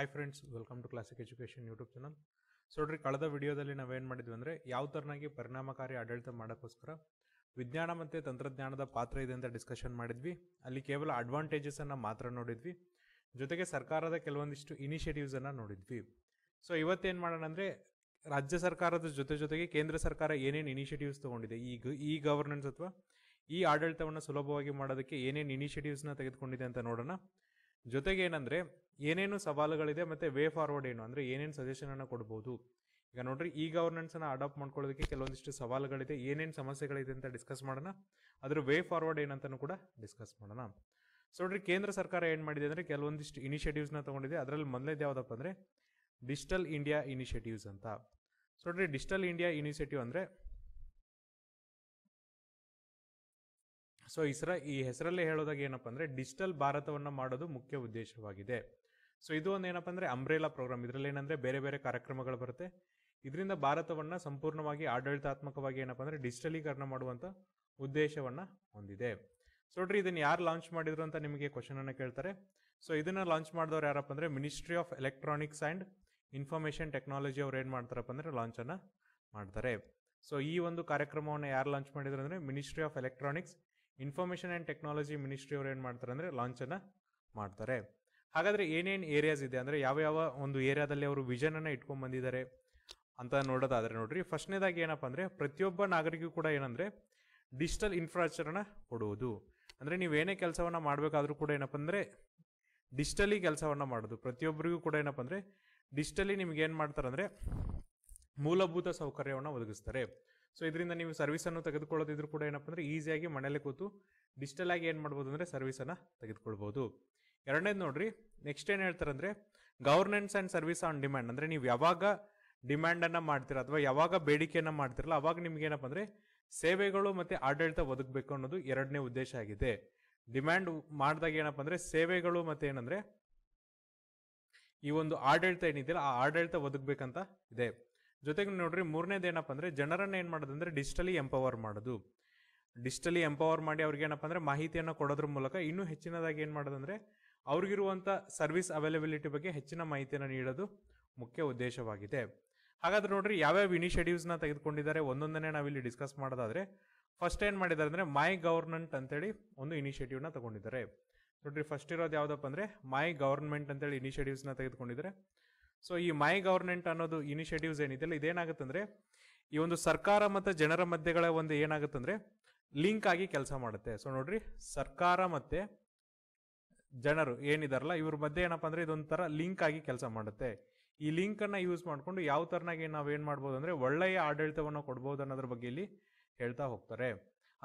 hi friends welcome to classic education YouTube channel so ನೋಡ್ರಿ ಕಳೆದ ವಿಡಿಯೋದಲ್ಲಿ ನಾವೇನು ಮಾಡಿದ್ವಿ ಅಂದರೆ ಯಾವ ಥರನಾಗಿ ಪರಿಣಾಮಕಾರಿ ಆಡಳಿತ ಮಾಡೋಕ್ಕೋಸ್ಕರ ವಿಜ್ಞಾನ ಮತ್ತು ತಂತ್ರಜ್ಞಾನದ ಪಾತ್ರ ಇದೆ ಅಂತ ಡಿಸ್ಕಷನ್ ಮಾಡಿದ್ವಿ ಅಲ್ಲಿ ಕೇವಲ ಅಡ್ವಾಂಟೇಜಸನ್ನು ಮಾತ್ರ ನೋಡಿದ್ವಿ ಜೊತೆಗೆ ಸರ್ಕಾರದ ಕೆಲವೊಂದಿಷ್ಟು ಇನಿಷಿಯೇಟಿವ್ಸನ್ನು ನೋಡಿದ್ವಿ ಸೊ ಇವತ್ತೇನು ಮಾಡೋಣ ಅಂದರೆ ರಾಜ್ಯ ಸರ್ಕಾರದ ಜೊತೆ ಜೊತೆಗೆ ಕೇಂದ್ರ ಸರ್ಕಾರ ಏನೇನು ಇನಿಷಿಯೇಟಿವ್ಸ್ ತೊಗೊಂಡಿದೆ ಈಗ ಈ ಗವರ್ನೆನ್ಸ್ ಅಥವಾ ಈ ಆಡಳಿತವನ್ನು ಸುಲಭವಾಗಿ ಮಾಡೋದಕ್ಕೆ ಏನೇನು ಇನಿಷಿಯೇಟಿವ್ಸ್ನ ತೆಗೆದುಕೊಂಡಿದೆ ಅಂತ ನೋಡೋಣ ಜೊತೆಗೆ ಏನಂದರೆ ಏನೇನು ಸವಾಲುಗಳಿದೆ ಮತ್ತು ವೇ ಫಾರ್ವರ್ಡ್ ಏನು ಅಂದರೆ ಏನೇನು ಅನ್ನು ಕೊಡ್ಬೋದು ಈಗ ನೋಡ್ರಿ ಈ ಗವರ್ನೆನ್ಸನ್ನು ಅಡಾಪ್ಟ್ ಮಾಡ್ಕೊಳ್ಳೋದಕ್ಕೆ ಕೆಲವೊಂದಿಷ್ಟು ಸವಾಲುಗಳಿದೆ ಏನೇನು ಸಮಸ್ಯೆಗಳಿದೆ ಅಂತ ಡಿಸ್ಕಸ್ ಮಾಡೋಣ ಅದರ ವೇ ಫಾರ್ವರ್ಡ್ ಏನಂತನೂ ಕೂಡ ಡಿಸ್ಕಸ್ ಮಾಡೋಣ ಸೊ ನೋಡ್ರಿ ಕೇಂದ್ರ ಸರ್ಕಾರ ಏನು ಮಾಡಿದೆ ಅಂದರೆ ಕೆಲವೊಂದಿಷ್ಟು ಇನಿಷಿಯೇಟಿವ್ಸ್ನ ತೊಗೊಂಡಿದೆ ಅದರಲ್ಲಿ ಮೊದಲೇದು ಯಾವುದಪ್ಪ ಅಂದರೆ ಡಿಜಿಟಲ್ ಇಂಡಿಯಾ ಇನಿಷಿಯೇಟಿವ್ಸ್ ಅಂತ ಸೊ ನೋಡ್ರಿ ಡಿಜಿಟಲ್ ಇಂಡಿಯಾ ಇನಿಷಿಯೇಟಿವ್ ಅಂದರೆ ಸೊ ಇಸ್ರಾ ಈ ಹೆಸರಲ್ಲೇ ಹೇಳೋದಾಗ ಏನಪ್ಪ ಅಂದರೆ ಡಿಜಿಟಲ್ ಭಾರತವನ್ನು ಮಾಡೋದು ಮುಖ್ಯ ಉದ್ದೇಶವಾಗಿದೆ ಸೊ ಇದು ಒಂದು ಏನಪ್ಪ ಅಂದರೆ ಅಂಬ್ರೇಲಾ ಪ್ರೋಗ್ರಾಮ್ ಇದರಲ್ಲಿ ಏನಂದ್ರೆ ಬೇರೆ ಬೇರೆ ಕಾರ್ಯಕ್ರಮಗಳು ಬರುತ್ತೆ ಇದರಿಂದ ಭಾರತವನ್ನು ಸಂಪೂರ್ಣವಾಗಿ ಆಡಳಿತಾತ್ಮಕವಾಗಿ ಏನಪ್ಪ ಅಂದರೆ ಡಿಜಿಟಲೀಕರಣ ಮಾಡುವಂಥ ಉದ್ದೇಶವನ್ನು ಹೊಂದಿದೆ ಸೊ ನೋಡ್ರಿ ಇದನ್ನು ಯಾರು ಲಾಂಚ್ ಮಾಡಿದ್ರು ಅಂತ ನಿಮಗೆ ಕ್ವಶನನ್ನು ಕೇಳ್ತಾರೆ ಸೊ ಇದನ್ನು ಲಾಂಚ್ ಮಾಡಿದವ್ರು ಯಾರಪ್ಪ ಅಂದರೆ ministry of electronics and information technology ಅವ್ರು ಏನು ಮಾಡ್ತಾರಪ್ಪ ಅಂದರೆ ಲಾಂಚನ್ನು ಮಾಡ್ತಾರೆ ಸೊ ಈ ಒಂದು ಕಾರ್ಯಕ್ರಮವನ್ನು ಯಾರು ಲಾಂಚ್ ಮಾಡಿದ್ರು ಅಂದರೆ ministry of electronics information and technology ministry ಅವ್ರು ಏನು ಮಾಡ್ತಾರೆ ಅಂದರೆ ಲಾಂಚನ್ನು ಮಾಡ್ತಾರೆ ಹಾಗಾದ್ರೆ ಏನೇನು ಏರಿಯಾಸ್ ಇದೆ ಅಂದ್ರೆ ಯಾವ ಯಾವ ಒಂದು ಏರಿಯಾದಲ್ಲಿ ಅವರು ವಿಷನನ್ನು ಅನ್ನ ಬಂದಿದ್ದಾರೆ ಅಂತ ನೋಡೋದಾದರೆ ನೋಡಿರಿ ಫಸ್ಟ್ನೇದಾಗಿ ಏನಪ್ಪ ಅಂದ್ರೆ ಪ್ರತಿಯೊಬ್ಬ ನಾಗರಿಕೂ ಕೂಡ ಏನಂದ್ರೆ ಡಿಜಿಟಲ್ ಇನ್ಫ್ರಾಸ್ಟ್ರಕ್ಚರನ್ನ ಕೊಡುವುದು ಅಂದ್ರೆ ನೀವೇನೇ ಕೆಲಸವನ್ನ ಮಾಡಬೇಕಾದ್ರೂ ಕೂಡ ಏನಪ್ಪ ಅಂದ್ರೆ ಡಿಜಿಟಲಿ ಕೆಲಸವನ್ನ ಮಾಡೋದು ಪ್ರತಿಯೊಬ್ಬರಿಗೂ ಕೂಡ ಏನಪ್ಪ ಅಂದ್ರೆ ಡಿಜಿಟಲಿ ನಿಮ್ಗೆ ಏನು ಮಾಡ್ತಾರೆ ಅಂದರೆ ಮೂಲಭೂತ ಸೌಕರ್ಯವನ್ನು ಒದಗಿಸ್ತಾರೆ ಸೊ ಇದರಿಂದ ನೀವು ಸರ್ವಿಸನ್ನು ತೆಗೆದುಕೊಳ್ಳೋದಿದ್ರು ಕೂಡ ಏನಪ್ಪ ಅಂದ್ರೆ ಈಸಿಯಾಗಿ ಮನೇಲಿ ಕೂತು ಡಿಜಿಟಲ್ ಆಗಿ ಮಾಡ್ಬೋದು ಅಂದರೆ ಸರ್ವಿಸನ್ನು ತೆಗೆದುಕೊಳ್ಬೋದು ಎರಡನೇದು ನೋಡ್ರಿ ನೆಕ್ಸ್ಟ್ ಏನು ಹೇಳ್ತಾರಂದ್ರೆ governance and service on demand ಅಂದರೆ ನೀವು ಯಾವಾಗ ಡಿಮ್ಯಾಂಡನ್ನು ಮಾಡ್ತೀರ ಅಥವಾ ಯಾವಾಗ ಬೇಡಿಕೆಯನ್ನು ಮಾಡ್ತಿರಲ್ಲ ಅವಾಗ ನಿಮ್ಗೆ ಏನಪ್ಪ ಅಂದರೆ ಸೇವೆಗಳು ಮತ್ತು ಆಡಳಿತ ಒದಗಬೇಕು ಅನ್ನೋದು ಎರಡನೇ ಉದ್ದೇಶ ಆಗಿದೆ ಡಿಮ್ಯಾಂಡ್ ಮಾಡಿದಾಗ ಏನಪ್ಪ ಅಂದರೆ ಸೇವೆಗಳು ಮತ್ತು ಏನಂದರೆ ಈ ಒಂದು ಆಡಳಿತ ಏನಿದೆಯಲ್ಲ ಆ ಆಡಳಿತ ಒದಗಬೇಕಂತ ಇದೆ ಜೊತೆಗೆ ನೋಡ್ರಿ ಮೂರನೇದು ಏನಪ್ಪ ಅಂದರೆ ಜನರನ್ನು ಏನು ಮಾಡೋದು ಅಂದರೆ ಡಿಜಿಟಲಿ ಎಂಪವರ್ ಮಾಡೋದು ಡಿಜಿಟಲಿ ಎಂಪವರ್ ಮಾಡಿ ಅವ್ರಿಗೆ ಏನಪ್ಪ ಅಂದರೆ ಮಾಹಿತಿಯನ್ನು ಕೊಡೋದ್ರ ಮೂಲಕ ಇನ್ನೂ ಹೆಚ್ಚಿನದಾಗಿ ಏನು ಮಾಡೋದಂದ್ರೆ ಅವ್ರಿಗಿರುವಂಥ ಸರ್ವಿಸ್ ಅವೈಲೇಬಿಲಿಟಿ ಬಗ್ಗೆ ಹೆಚ್ಚಿನ ಮಾಹಿತಿಯನ್ನು ನೀಡೋದು ಮುಖ್ಯ ಉದ್ದೇಶವಾಗಿದೆ ಹಾಗಾದ್ರೆ ನೋಡ್ರಿ ಯಾವ್ಯಾವ ಇನಿಷಿಯೇಟಿವ್ಸ್ನ ತೆಗೆದುಕೊಂಡಿದ್ದಾರೆ ಒಂದೊಂದನ್ನೇ ನಾವಿಲ್ಲಿ ಡಿಸ್ಕಸ್ ಮಾಡೋದಾದ್ರೆ ಫಸ್ಟ್ ಏನು ಮಾಡಿದ್ದಾರೆ ಅಂದರೆ ಮೈ ಗವರ್ನೆಂಟ್ ಅಂತೇಳಿ ಒಂದು ಇನಿಷಿಯೇಟಿವ್ನ ತಗೊಂಡಿದ್ದಾರೆ ನೋಡಿರಿ ಫಸ್ಟ್ ಇರೋದು ಯಾವುದಪ್ಪ ಅಂದರೆ ಮೈ ಗವರ್ಮೆಂಟ್ ಅಂತೇಳಿ ಇನಿಷಿಯೇಟಿವ್ಸ್ನ ತೆಗೆದುಕೊಂಡಿದ್ದಾರೆ ಸೊ ಈ ಮೈ ಗವರ್ನೆಂಟ್ ಅನ್ನೋದು ಇನಿಷಿಯೇಟಿವ್ಸ್ ಏನಿದೆಯಲ್ಲ ಇದೇನಾಗುತ್ತಂದ್ರೆ ಈ ಒಂದು ಸರ್ಕಾರ ಮತ್ತು ಜನರ ಮಧ್ಯಗಳ ಒಂದು ಏನಾಗುತ್ತಂದ್ರೆ ಲಿಂಕ್ ಆಗಿ ಕೆಲಸ ಮಾಡುತ್ತೆ ಸೊ ನೋಡ್ರಿ ಸರ್ಕಾರ ಮತ್ತು ಜನರು ಏನಿದಾರಲ್ಲ ಇವ್ರ ಮಧ್ಯೆ ಏನಪ್ಪ ಅಂದ್ರೆ ಇದೊಂಥರ ಲಿಂಕ್ ಆಗಿ ಕೆಲಸ ಮಾಡುತ್ತೆ ಈ ಲಿಂಕ್ ಅನ್ನ ಯೂಸ್ ಮಾಡಿಕೊಂಡು ಯಾವ ತರನಾಗಿ ನಾವು ಏನ್ ಮಾಡ್ಬೋದು ಅಂದ್ರೆ ಒಳ್ಳೆಯ ಆಡಳಿತವನ್ನು ಕೊಡ್ಬೋದು ಅನ್ನೋದ್ರ ಬಗ್ಗೆ ಇಲ್ಲಿ ಹೇಳ್ತಾ ಹೋಗ್ತಾರೆ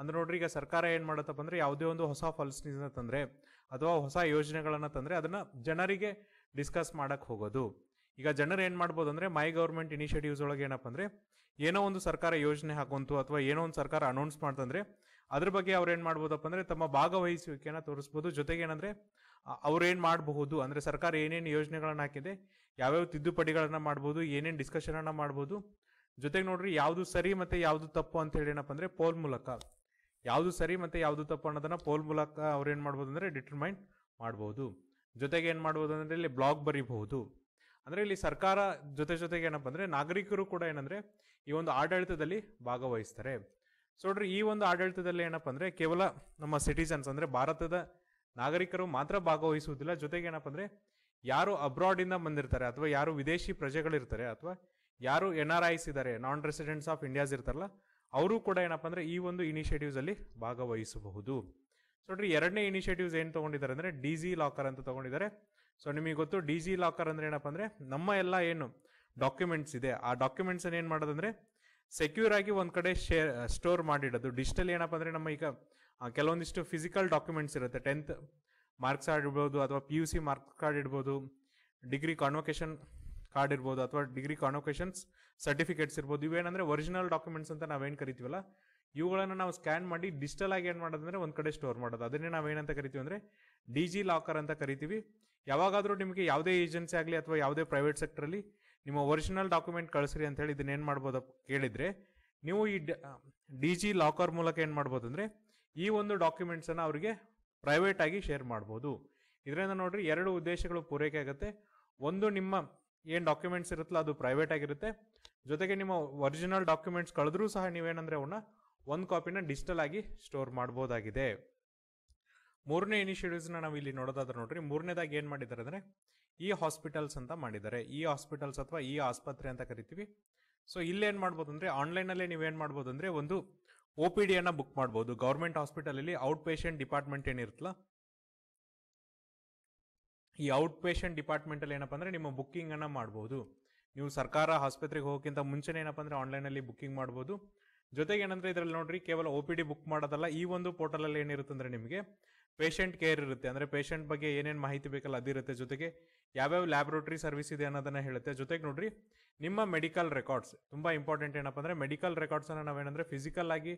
ಅಂದ್ರೆ ನೋಡ್ರಿ ಈಗ ಸರ್ಕಾರ ಏನ್ ಮಾಡತ್ತಪ್ಪ ಅಂದ್ರೆ ಯಾವುದೇ ಒಂದು ಹೊಸ ಪಾಲಿಸೀಸ್ನ ತಂದ್ರೆ ಅಥವಾ ಹೊಸ ಯೋಜನೆಗಳನ್ನ ತಂದ್ರೆ ಅದನ್ನ ಜನರಿಗೆ ಡಿಸ್ಕಸ್ ಮಾಡಕ್ ಹೋಗೋದು ಈಗ ಜನರು ಏನ್ ಮಾಡ್ಬೋದು ಅಂದ್ರೆ ಮೈ ಗೌರ್ಮೆಂಟ್ ಇನಿಷಿಯೇಟಿವ್ಸ್ ಒಳಗೆ ಏನಪ್ಪ ಅಂದ್ರೆ ಏನೋ ಒಂದು ಸರ್ಕಾರ ಯೋಜನೆ ಹಾಕುವಂತು ಅಥವಾ ಏನೋ ಒಂದು ಸರ್ಕಾರ ಅನೌನ್ಸ್ ಮಾಡ್ತಂದ್ರೆ ಅದ್ರ ಬಗ್ಗೆ ಅವ್ರು ಏನ್ ಮಾಡ್ಬೋದಪ್ಪ ಅಂದ್ರೆ ತಮ್ಮ ಭಾಗವಹಿಸುವಿಕೆನ ತೋರಿಸ್ಬೋದು ಜೊತೆಗೆ ಏನಂದ್ರೆ ಅವ್ರೇನ್ ಮಾಡಬಹುದು ಅಂದ್ರೆ ಸರ್ಕಾರ ಏನೇನು ಯೋಜನೆಗಳನ್ನ ಹಾಕಿದೆ ಯಾವ್ಯಾವ ತಿದ್ದುಪಡಿಗಳನ್ನ ಮಾಡ್ಬೋದು ಏನೇನು ಡಿಸ್ಕಷನ್ ಅನ್ನ ಮಾಡ್ಬೋದು ಜೊತೆಗೆ ನೋಡ್ರಿ ಯಾವ್ದು ಸರಿ ಮತ್ತೆ ಯಾವ್ದು ತಪ್ಪು ಅಂತ ಹೇಳಿ ಏನಪ್ಪ ಅಂದ್ರೆ ಪೋಲ್ ಮೂಲಕ ಯಾವ್ದು ಸರಿ ಮತ್ತೆ ಯಾವ್ದು ತಪ್ಪು ಅನ್ನೋದನ್ನ ಪೋಲ್ ಮೂಲಕ ಅವ್ರು ಏನ್ ಮಾಡ್ಬೋದು ಅಂದ್ರೆ ಡಿಟರ್ಮೈನ್ ಮಾಡ್ಬೋದು ಜೊತೆಗೆ ಏನ್ ಮಾಡ್ಬೋದು ಅಂದ್ರೆ ಇಲ್ಲಿ ಬ್ಲಾಗ್ ಬರೀಬಹುದು ಅಂದ್ರೆ ಇಲ್ಲಿ ಸರ್ಕಾರ ಜೊತೆ ಜೊತೆಗೆ ಏನಪ್ಪ ಅಂದ್ರೆ ನಾಗರಿಕರು ಕೂಡ ಏನಂದ್ರೆ ಈ ಒಂದು ಆಡಳಿತದಲ್ಲಿ ಭಾಗವಹಿಸ್ತಾರೆ ಸೊ ನೋಡ್ರಿ ಈ ಒಂದು ಆಡಳಿತದಲ್ಲಿ ಏನಪ್ಪ ಅಂದ್ರೆ ಕೇವಲ ನಮ್ಮ ಸಿಟಿಜನ್ಸ್ ಅಂದ್ರೆ ಭಾರತದ ನಾಗರಿಕರು ಮಾತ್ರ ಭಾಗವಹಿಸುವುದಿಲ್ಲ ಜೊತೆಗೆ ಏನಪ್ಪ ಅಂದ್ರೆ ಯಾರು ಅಬ್ರಾಡ್ ಇಂದ ಬಂದಿರ್ತಾರೆ ಅಥವಾ ಯಾರು ವಿದೇಶಿ ಪ್ರಜೆಗಳಿರ್ತಾರೆ ಅಥವಾ ಯಾರು ಎನ್ ಆರ್ ಐಸ್ ಇದ್ದಾರೆ ನಾನ್ ರೆಸಿಡೆಂಟ್ಸ್ ಆಫ್ ಇಂಡಿಯಾಸ್ ಇರ್ತಾರಲ್ಲ ಅವರು ಕೂಡ ಏನಪ್ಪ ಅಂದ್ರೆ ಈ ಒಂದು ಇನಿಷಿಯೇಟಿವ್ಸ್ ಅಲ್ಲಿ ಭಾಗವಹಿಸಬಹುದು ಸೊ ನೋಡ್ರಿ ಎರಡನೇ ಇನಿಷಿಯೇಟಿವ್ಸ್ ಏನ್ ತಗೊಂಡಿದ್ದಾರೆ ಅಂದ್ರೆ ಡಿ ಜಿ ಲಾಕರ್ ಅಂತ ತಗೊಂಡಿದ್ದಾರೆ ಸೊ ನಿಮಗೆ ಗೊತ್ತು ಡಿ ಜಿ ಲಾಕರ್ ಅಂದ್ರೆ ಏನಪ್ಪ ಅಂದ್ರೆ ನಮ್ಮ ಎಲ್ಲ ಏನು ಡಾಕ್ಯುಮೆಂಟ್ಸ್ ಇದೆ ಆ ಡಾಕ್ಯುಮೆಂಟ್ಸ್ ಏನು ಮಾಡೋದಂದ್ರೆ ಸೆಕ್ಯೂರ್ ಆಗಿ ಒಂದ್ ಕಡೆ ಶೇರ್ ಸ್ಟೋರ್ ಮಾಡಿಡೋದು ಡಿಜಿಟಲ್ ಏನಪ್ಪ ಅಂದರೆ ನಮ್ಮ ಈಗ ಕೆಲವೊಂದಿಷ್ಟು ಫಿಸಿಕಲ್ ಡಾಕ್ಯುಮೆಂಟ್ಸ್ ಇರುತ್ತೆ ಟೆಂತ್ ಮಾರ್ಕ್ಸ್ ಕಾರ್ಡ್ ಇರ್ಬೋದು ಅಥವಾ P U C mark card ಇರ್ಬೋದು ಡಿಗ್ರಿ ಕಾನ್ವೊಕೇಶನ್ ಕಾರ್ಡ್ ಇರ್ಬೋದು ಅಥವಾ ಡಿಗ್ರಿ ಕಾನ್ವೊಕೇಶನ್ಸ್ ಸರ್ಟಿಫಿಕೇಟ್ಸ್ ಇರ್ಬೋದು ಇವೇನಂದ್ರೆ ಒರಿಜಿನಲ್ ಡಾಕ್ಯುಮೆಂಟ್ಸ್ ಅಂತ ನಾವೇನು ಕರಿತೀವಲ್ಲ ಇವುಗಳನ್ನು ನಾವು ಸ್ಕ್ಯಾನ್ ಮಾಡಿ ಡಿಜಿಟಲ್ ಆಗಿ ಏನು ಮಾಡೋದಂದ್ರೆ ಒಂದು ಕಡೆ ಸ್ಟೋರ್ ಮಾಡೋದು ಅದನ್ನೇ ನಾವೇನಂತ ಕರಿತೀವಿ ಅಂದರೆ ಡಿ ಜಿ ಲಾಕರ್ ಅಂತ ಕರಿತೀವಿ ಯಾವಾಗಾದರೂ ನಿಮಗೆ ಯಾವುದೇ ಏಜೆನ್ಸಿ ಆಗಲಿ ಅಥವಾ ಯಾವುದೇ ಪ್ರೈವೇಟ್ ಸೆಕ್ಟರಲ್ಲಿ ನಿಮ್ಮ ಒರಿಜಿನಲ್ ಡಾಕ್ಯುಮೆಂಟ್ ಕಳಿಸ್ರಿ ಅಂತ ಹೇಳಿ ಇದನ್ನ ಏನು ಮಾಡ್ಬೋದು ಕೇಳಿದರೆ ನೀವು ಈ ಡಿ ಜಿ ಲಾಕರ್ ಮೂಲಕ ಏನು ಮಾಡ್ಬೋದು ಅಂದರೆ ಈ ಒಂದು ಡಾಕ್ಯುಮೆಂಟ್ಸನ್ನು ಅವರಿಗೆ ಪ್ರೈವೇಟ್ ಆಗಿ ಶೇರ್ ಮಾಡ್ಬೋದು ಇದರಿಂದ ನೋಡಿರಿ ಎರಡು ಉದ್ದೇಶಗಳು ಪೂರೈಕೆ ಆಗುತ್ತೆ ಒಂದು ನಿಮ್ಮ ಏನು ಡಾಕ್ಯುಮೆಂಟ್ಸ್ ಇರುತ್ತಲ್ಲ ಅದು ಪ್ರೈವೇಟ್ ಆಗಿರುತ್ತೆ ಜೊತೆಗೆ ನಿಮ್ಮ ಒರಿಜಿನಲ್ ಡಾಕ್ಯುಮೆಂಟ್ಸ್ ಕಳೆದ್ರೂ ಸಹ ನೀವೇನಂದರೆ ಅವನ್ನ ಒಂದು ಕಾಪಿನ ಡಿಜಿಟಲ್ ಆಗಿ ಸ್ಟೋರ್ ಮಾಡ್ಬೋದಾಗಿದೆ ಮೂರನೇ ಇನಿಷಿಯೇಟಿವ್ಸ್ನ ನಾವು ಇಲ್ಲಿ ನೋಡೋದಾದ್ರೆ ನೋಡ್ರಿ ಮೂರನೇದಾಗಿ ಏನು ಮಾಡಿದ್ದಾರೆ ಅಂದರೆ ಈ ಹಾಸ್ಪಿಟಲ್ಸ್ ಅಂತ ಮಾಡಿದ್ದಾರೆ ಈ ಹಾಸ್ಪಿಟಲ್ಸ್ ಅಥವಾ ಈ ಆಸ್ಪತ್ರೆ ಅಂತ ಕರಿತೀವಿ ಸೊ ಇಲ್ಲೇನು ಮಾಡ್ಬೋದು ಅಂದರೆ ಆನ್ಲೈನಲ್ಲೇ ನೀವೇನು ಮಾಡ್ಬೋದು ಅಂದರೆ ಒಂದು ಒ ಪಿ ಡಿಯನ್ನು ಬುಕ್ ಮಾಡ್ಬೋದು ಗೌರ್ಮೆಂಟ್ ಹಾಸ್ಪಿಟಲಲ್ಲಿ ಔಟ್ ಪೇಷಂಟ್ ಡಿಪಾರ್ಟ್ಮೆಂಟ್ ಏನಿರುತ್ತಲ್ಲ ಈ ಔಟ್ ಪೇಷಂಟ್ ಡಿಪಾರ್ಟ್ಮೆಂಟಲ್ಲಿ ಏನಪ್ಪ ಅಂದರೆ ನಿಮ್ಮ ಬುಕ್ಕಿಂಗನ್ನು ಮಾಡ್ಬೋದು ನೀವು ಸರ್ಕಾರ ಆಸ್ಪತ್ರೆಗೆ ಹೋಗೋಕ್ಕಿಂತ ಮುಂಚೆನೇ ಏನಪ್ಪ ಅಂದರೆ ಆನ್ಲೈನಲ್ಲಿ ಬುಕ್ಕಿಂಗ್ ಮಾಡ್ಬೋದು ಜೊತೆಗೆ ಏನಂದ್ರೆ ಇದರಲ್ಲಿ ನೋಡ್ರಿ ಕೇವಲ ಒ ಪಿ ಡಿ ಬುಕ್ ಮಾಡೋದಲ್ಲ ಈ ಒಂದು ಪೋರ್ಟಲಲ್ಲಿ ಏನಿರುತ್ತೆ ಅಂದರೆ ನಿಮಗೆ ಪೇಷಂಟ್ ಕೇರ್ ಇರುತ್ತೆ ಅಂದರೆ ಪೇಷಂಟ್ ಬಗ್ಗೆ ಏನೇನು ಮಾಹಿತಿ ಬೇಕಲ್ಲ ಅದಿರುತ್ತೆ ಜೊತೆಗೆ ಯಾವ್ಯಾವ ಲ್ಯಾಬ್ರೋಟರಿ ಸರ್ವಿಸ್ ಇದೆ ಅನ್ನೋದನ್ನು ಹೇಳುತ್ತೆ ಜೊತೆಗೆ ನೋಡ್ರಿ ನಿಮ್ಮ ಮೆಡಿಕಲ್ ರೆಕಾರ್ಡ್ಸ್ ತುಂಬ ಇಂಪಾರ್ಟೆಂಟ್ ಏನಪ್ಪ ಅಂದರೆ ಮೆಡಿಕಲ್ ರೆಕಾರ್ಡ್ಸನ್ನು ನಾವೇನಂದರೆ ಫಿಸಿಕಲ್ ಆಗಿ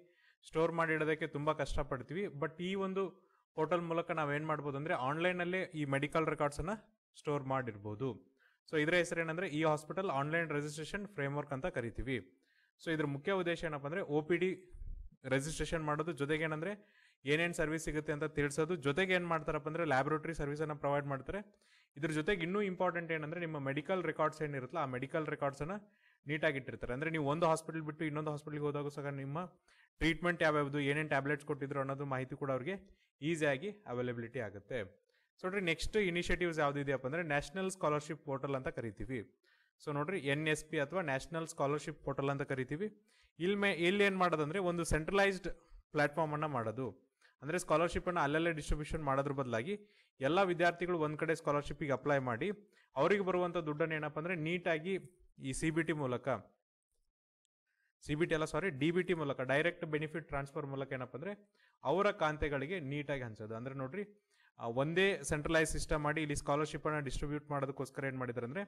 ಸ್ಟೋರ್ ಮಾಡಿಡೋದಕ್ಕೆ ತುಂಬ ಕಷ್ಟಪಡ್ತೀವಿ ಬಟ್ ಈ ಒಂದು ಪೋರ್ಟಲ್ ಮೂಲಕ ನಾವೇನು ಮಾಡ್ಬೋದು ಅಂದರೆ ಆನ್ಲೈನಲ್ಲೇ ಈ ಮೆಡಿಕಲ್ ರೆಕಾರ್ಡ್ಸನ್ನು ಸ್ಟೋರ್ ಮಾಡಿರ್ಬೋದು ಸೊ ಇದರ ಹೆಸರೇನಂದರೆ ಈ ಹಾಸ್ಪಿಟಲ್ ಆನ್ಲೈನ್ ರಿಜಿಸ್ಟ್ರೇಷನ್ ಫ್ರೇಮ್ವರ್ಕ್ ಅಂತ ಕರಿತೀವಿ ಸೊ ಇದ್ರ ಮುಖ್ಯ ಉದ್ದೇಶ ಏನಪ್ಪ ಅಂದರೆ ಓ ಪಿ ಡಿ ರಿಜಿಸ್ಟ್ರೇಷನ್ ಮಾಡೋದು ಜೊತೆಗೆ ಏನಂದರೆ ಏನೇನು ಸರ್ವಿಸ್ ಸಿಗುತ್ತೆ ಅಂತ ತಿಳಿಸೋದು ಜೊತೆಗೆ ಏನು ಮಾಡ್ತಾರಪ್ಪ ಅಂದರೆ ಲ್ಯಾಬೊರೇಟ್ರಿ ಸರ್ವಿಸನ್ನು ಪ್ರೊವೈಡ್ ಮಾಡ್ತಾರೆ ಇದ್ರ ಜೊತೆಗೆ ಇನ್ನೂ ಇಂಪಾರ್ಟೆಂಟ್ ಏನಂದರೆ ನಿಮ್ಮ ಮೆಡಿಕಲ್ ರೆಕಾರ್ಡ್ಸ್ ಏನಿರುತ್ತಲ್ಲ ಆ ಮೆಡಿಕಲ್ ರೆಕಾರ್ಡ್ಸನ್ನು ನೀಟಾಗಿಟ್ಟಿರ್ತಾರೆ ಇಟ್ಟಿರ್ತಾರೆ ಅಂದರೆ ನೀವು ಒಂದು ಹಾಸ್ಪಿಟಲ್ ಬಿಟ್ಟು ಇನ್ನೊಂದು ಹಾಸ್ಪಿಟಲ್ಗೆ ಹೋದಾಗ ಸಹ ನಿಮ್ಮ ಟ್ರೀಟ್ಮೆಂಟ್ ಯಾವ್ಯಾವುದು ಏನೇನು ಟ್ಯಾಬ್ಲೆಟ್ಸ್ ಕೊಟ್ಟಿದ್ರು ಅನ್ನೋದು ಮಾಹಿತಿ ಕೂಡ ಅವ್ರಿಗೆ ಈಸಿಯಾಗಿ ಅವೈಲೇಬಿಲಿಟಿ ಆಗುತ್ತೆ ಸೊ ನೋಡ್ರಿ ನೆಕ್ಸ್ಟ್ ಇನಿಷಿಯೇಟಿವ್ಸ್ ಯಾವುದಿದೆಯಪ್ಪ ಅಂದರೆ ನ್ಯಾಷನಲ್ ಸ್ಕಾಲರ್ಶಿಪ್ ಪೋರ್ಟಲ್ ಅಂತ ಕರಿತೀವಿ ಸೊ ನೋಡ್ರಿ ಎನ್ ಎಸ್ ಪಿ ಅಥವಾ ನ್ಯಾಷನಲ್ ಸ್ಕಾಲರ್ಶಿಪ್ ಪೋರ್ಟಲ್ ಅಂತ ಕರಿತೀವಿ ಇಲ್ಲಿ ಮೇ ಇಲ್ಲಿ ಏನು ಮಾಡೋದಂದ್ರೆ ಒಂದು ಸೆಂಟ್ರಲೈಸ್ಡ್ ಪ್ಲಾಟ್ಫಾರ್ಮನ್ನು ಮಾಡೋದು ಅಂದರೆ ಸ್ಕಾಲರ್ಶಿಪ್ಪನ್ನು ಅಲ್ಲಲ್ಲೇ ಡಿಸ್ಟ್ರಿಬ್ಯೂಷನ್ ಮಾಡೋದ್ರ ಬದಲಾಗಿ ಎಲ್ಲ ವಿದ್ಯಾರ್ಥಿಗಳು ಒಂದು ಕಡೆ ಸ್ಕಾಲರ್ಶಿಪ್ಪಿಗೆ ಅಪ್ಲೈ ಮಾಡಿ ಅವರಿಗೆ ಬರುವಂಥ ದುಡ್ಡನ್ನು ಏನಪ್ಪ ಅಂದರೆ ನೀಟಾಗಿ ಈ ಸಿ ಬಿ ಟಿ ಮೂಲಕ ಸಿ ಬಿ ಟಿ ಅಲ್ಲ ಸಾರಿ ಡಿ ಬಿ ಟಿ ಮೂಲಕ ಡೈರೆಕ್ಟ್ ಬೆನಿಫಿಟ್ ಟ್ರಾನ್ಸ್ಫರ್ ಮೂಲಕ ಏನಪ್ಪ ಅಂದರೆ ಅವರ ಖಾತೆಗಳಿಗೆ ನೀಟಾಗಿ ಹಂಚೋದು ಅಂದರೆ ನೋಡಿರಿ ಒಂದೇ ಸೆಂಟ್ರಲೈಸ್ ಸಿಸ್ಟಮ್ ಮಾಡಿ ಇಲ್ಲಿ ಸ್ಕಾಲರ್ಶಿಪ್ಪನ್ನು ಡಿಸ್ಟ್ರಿಬ್ಯೂಟ್ ಮಾಡೋದಕ್ಕೋಸ್ಕರ ಏನು ಮಾಡಿದ್ದಾರೆ ಅಂದರೆ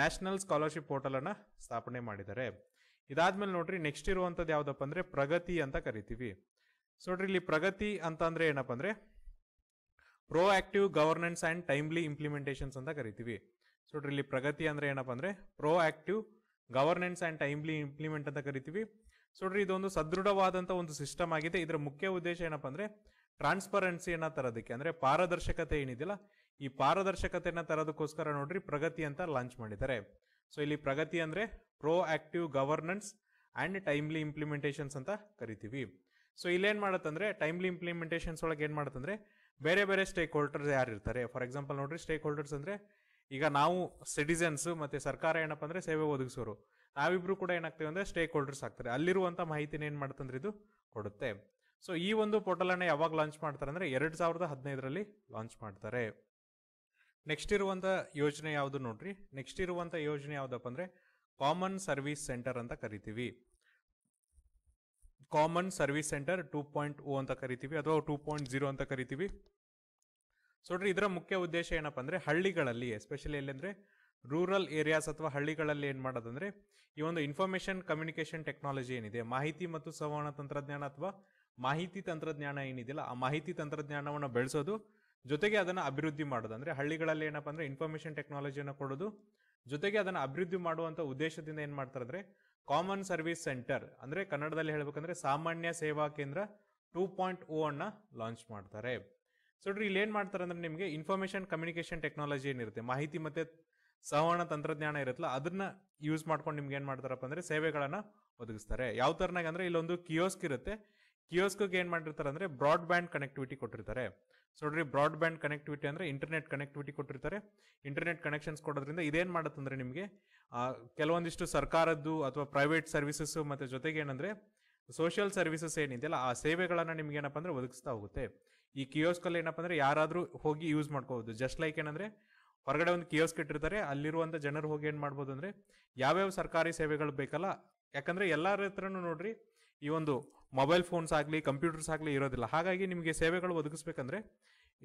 ನ್ಯಾಷನಲ್ ಸ್ಕಾಲರ್ಶಿಪ್ ಪೋರ್ಟಲನ್ನು ಸ್ಥಾಪನೆ ಮಾಡಿದ್ದಾರೆ ಇದಾದ್ಮೇಲೆ ನೋಡ್ರಿ ನೆಕ್ಸ್ಟ್ ಇರುವಂಥದ್ದು ಯಾವುದಪ್ಪ ಅಂದರೆ ಪ್ರಗತಿ ಅಂತ ಕರಿತೀವಿ ಸೊ ನೋಡ್ರಿ ಇಲ್ಲಿ ಪ್ರಗತಿ ಅಂತ ಅಂದ್ರೆ ಏನಪ್ಪ ಅಂದ್ರೆ proactive governance and timely implementations ಅಂತ ಕರಿತೀವಿ ಸೊ ನೋಡ್ರಿ ಇಲ್ಲಿ ಪ್ರಗತಿ ಅಂದ್ರೆ ಏನಪ್ಪ ಅಂದ್ರೆ proactive governance and timely implement ಅಂತ ಕರಿತೀವಿ ಸೊ ನೋಡ್ರಿ ಇದೊಂದು ಸದೃಢವಾದಂಥ ಒಂದು ಸಿಸ್ಟಮ್ ಆಗಿದೆ ಇದರ ಮುಖ್ಯ ಉದ್ದೇಶ ಏನಪ್ಪ ಅಂದ್ರೆ ಟ್ರಾನ್ಸ್ಪರೆನ್ಸಿಯನ್ನ ತರೋದಕ್ಕೆ ಅಂದ್ರೆ ಪಾರದರ್ಶಕತೆ ಏನಿದೆಯಲ್ಲ ಈ ಪಾರದರ್ಶಕತೆಯನ್ನ ತರೋದಕ್ಕೋಸ್ಕರ ನೋಡ್ರಿ ಪ್ರಗತಿ ಅಂತ ಲಾಂಚ್ ಮಾಡಿದ್ದಾರೆ ಸೊ ಇಲ್ಲಿ ಪ್ರಗತಿ ಅಂದ್ರೆ proactive governance and timely implementations ಅಂತ ಕರಿತೀವಿ ಸೊ ಇಲ್ಲೇನು ಮಾಡುತ್ತಂದ್ರೆ ಟೈಮ್ಲಿ ಇಂಪ್ಲಿಮೆಂಟೇಷನ್ಸ್ ಒಳಗೆ ಏನು ಮಾಡತ್ತಂದ್ರೆ ಬೇರೆ ಬೇರೆ ಸ್ಟೇಕ್ ಹೋಲ್ಡರ್ಸ್ ಯಾರು ಇರ್ತಾರೆ ಫಾರ್ ಎಕ್ಸಾಂಪಲ್ ನೋಡ್ರಿ ಸ್ಟೇಕ್ ಹೋಲ್ಡರ್ಸ್ ಅಂದ್ರೆ ಈಗ ನಾವು ಸಿಟಿಜನ್ಸ್ ಮತ್ತೆ ಸರ್ಕಾರ ಏನಪ್ಪ ಅಂದ್ರೆ ಸೇವೆ ಒದಗಿಸೋರು ನಾವಿಬ್ರು ಕೂಡ ಏನಾಗ್ತೀವಿ ಅಂದ್ರೆ ಸ್ಟೇಕ್ ಹೋಲ್ಡರ್ಸ್ ಆಗ್ತಾರೆ ಅಲ್ಲಿರುವಂಥ ಮಾಹಿತಿನ ಏನು ಮಾಡ್ತಂದ್ರೆ ಇದು ಕೊಡುತ್ತೆ ಸೊ ಈ ಒಂದು ಪೋರ್ಟಲ್ ಯಾವಾಗ ಲಾಂಚ್ ಮಾಡ್ತಾರೆ ಅಂದ್ರೆ ಎರಡು ಸಾವಿರದ ಹದಿನೈದರಲ್ಲಿ ಲಾಂಚ್ ಮಾಡ್ತಾರೆ ನೆಕ್ಸ್ಟ್ ಇರುವಂಥ ಯೋಜನೆ ಯಾವುದು ನೋಡ್ರಿ ನೆಕ್ಸ್ಟ್ ಇರುವಂಥ ಯೋಜನೆ ಯಾವುದಪ್ಪ ಅಂದ್ರೆ ಕಾಮನ್ ಸರ್ವಿಸ್ ಸೆಂಟರ್ ಅಂತ ಕರಿತೀವಿ common service centre two point O ಅಂತ ಕರಿತೀವಿ ಅಥವಾ ಟೂ ಪಾಯಿಂಟ್ ಜೀರೋ ಅಂತ ಕರಿತೀವಿ ಸೊ ನೋಡ್ರಿ ಇದರ ಮುಖ್ಯ ಉದ್ದೇಶ ಏನಪ್ಪ ಅಂದರೆ ಹಳ್ಳಿಗಳಲ್ಲಿ ಎಸ್ಪೆಷಲಿ ಅಂದರೆ ರೂರಲ್ ಏರಿಯಾಸ್ ಅಥವಾ ಹಳ್ಳಿಗಳಲ್ಲಿ ಏನು ಮಾಡೋದಂದ್ರೆ ಈ ಒಂದು ಇನ್ಫಾರ್ಮೇಶನ್ ಕಮ್ಯುನಿಕೇಷನ್ ಟೆಕ್ನಾಲಜಿ ಏನಿದೆ ಮಾಹಿತಿ ಮತ್ತು ಸಂವಹನ ತಂತ್ರಜ್ಞಾನ ಅಥವಾ ಮಾಹಿತಿ ತಂತ್ರಜ್ಞಾನ ಏನಿದೆಯಲ್ಲ ಆ ಮಾಹಿತಿ ತಂತ್ರಜ್ಞಾನವನ್ನು ಬೆಳೆಸೋದು ಜೊತೆಗೆ ಅದನ್ನು ಅಭಿವೃದ್ಧಿ ಮಾಡೋದು ಅಂದರೆ ಹಳ್ಳಿಗಳಲ್ಲಿ ಏನಪ್ಪ ಅಂದರೆ ಇನ್ಫಾರ್ಮೇಷನ್ ಟೆಕ್ನಾಲಜಿಯನ್ನು ಕೊಡೋದು ಜೊತೆಗೆ ಅದನ್ನು ಅಭಿವೃದ್ಧಿ ಮಾಡುವಂಥ ಉದ್ದೇಶದಿಂದ ಏನು ಮಾಡ್ತಾರೆ ಅಂದರೆ ಕಾಮನ್ ಸರ್ವಿಸ್ ಸೆಂಟರ್ ಅಂದ್ರೆ ಕನ್ನಡದಲ್ಲಿ ಹೇಳ್ಬೇಕಂದ್ರೆ ಸಾಮಾನ್ಯ ಸೇವಾ ಕೇಂದ್ರ ಟೂ ಪಾಯಿಂಟ್ ಓ ಅನ್ನ ಲಾಂಚ್ ಮಾಡ್ತಾರೆ ಸೊ ಇಲ್ಲಿ ಏನ್ ಮಾಡ್ತಾರೆ ಅಂದ್ರೆ ನಿಮಗೆ ಇನ್ಫಾರ್ಮೇಶನ್ ಕಮ್ಯುನಿಕೇಶನ್ ಟೆಕ್ನಾಲಜಿ ಏನಿರುತ್ತೆ ಮಾಹಿತಿ ಮತ್ತೆ ಸಂವಹನ ತಂತ್ರಜ್ಞಾನ ಇರುತ್ತಲ್ಲ ಅದನ್ನ ಯೂಸ್ ಮಾಡ್ಕೊಂಡು ನಿಮ್ಗೆ ಏನ್ ಮಾಡ್ತಾರಪ್ಪ ಅಂದ್ರೆ ಸೇವೆಗಳನ್ನ ಒದಗಿಸ್ತಾರೆ ಯಾವ ತರನಾಗ ಅಂದ್ರೆ ಇಲ್ಲೊಂದು ಕಿಯೋಸ್ಕ್ ಇರುತ್ತೆ ಕಿಯೋಸ್ಕ್ ಏನ್ ಮಾಡಿರ್ತಾರೆ ಅಂದ್ರೆ ಬ್ರಾಡ್ ಬ್ಯಾಂಡ್ ಕನೆಕ್ಟಿವಿಟಿ ಕೊಟ್ಟಿರ್ತಾರೆ ಸೊ ನೋಡ್ರಿ ಬ್ರಾಡ್ ಕನೆಕ್ಟಿವಿಟಿ ಅಂದರೆ ಇಂಟರ್ನೆಟ್ ಕನೆಕ್ಟಿವಿಟಿ ಕೊಟ್ಟಿರ್ತಾರೆ ಇಂಟರ್ನೆಟ್ ಕನೆಕ್ಷನ್ಸ್ ಕೊಡೋದ್ರಿಂದ ಮಾಡುತ್ತೆ ಅಂದ್ರೆ ನಿಮಗೆ ಕೆಲವೊಂದಿಷ್ಟು ಸರ್ಕಾರದ್ದು ಅಥವಾ ಪ್ರೈವೇಟ್ ಸರ್ವಿಸಸ್ಸು ಮತ್ತು ಜೊತೆಗೆ ಏನಂದರೆ ಸೋಷಿಯಲ್ ಸರ್ವಿಸಸ್ ಏನಿದೆಯಲ್ಲ ಆ ಸೇವೆಗಳನ್ನು ನಿಮ್ಗೆ ಏನಪ್ಪ ಅಂದ್ರೆ ಒದಗಿಸ್ತಾ ಹೋಗುತ್ತೆ ಈ ಕಿಯೋಸ್ಕಲ್ಲಿ ಏನಪ್ಪ ಅಂದ್ರೆ ಯಾರಾದರೂ ಹೋಗಿ ಯೂಸ್ ಮಾಡ್ಕೋಬೋದು ಜಸ್ಟ್ ಲೈಕ್ ಏನಂದರೆ ಹೊರಗಡೆ ಒಂದು ಕಿಯೋಸ್ಕ್ ಇಟ್ಟಿರ್ತಾರೆ ಅಲ್ಲಿರುವಂಥ ಜನರು ಹೋಗಿ ಏನು ಮಾಡ್ಬೋದು ಅಂದರೆ ಯಾವ್ಯಾವ ಸರ್ಕಾರಿ ಸೇವೆಗಳು ಬೇಕಲ್ಲ ಯಾಕಂದರೆ ಎಲ್ಲರ ಹತ್ರನೂ ನೋಡಿರಿ ಈ ಒಂದು ಮೊಬೈಲ್ ಫೋನ್ಸ್ ಆಗಲಿ ಕಂಪ್ಯೂಟರ್ಸ್ ಆಗಲಿ ಇರೋದಿಲ್ಲ ಹಾಗಾಗಿ ನಿಮಗೆ ಸೇವೆಗಳು ಒದಗಿಸ್ಬೇಕಂದ್ರೆ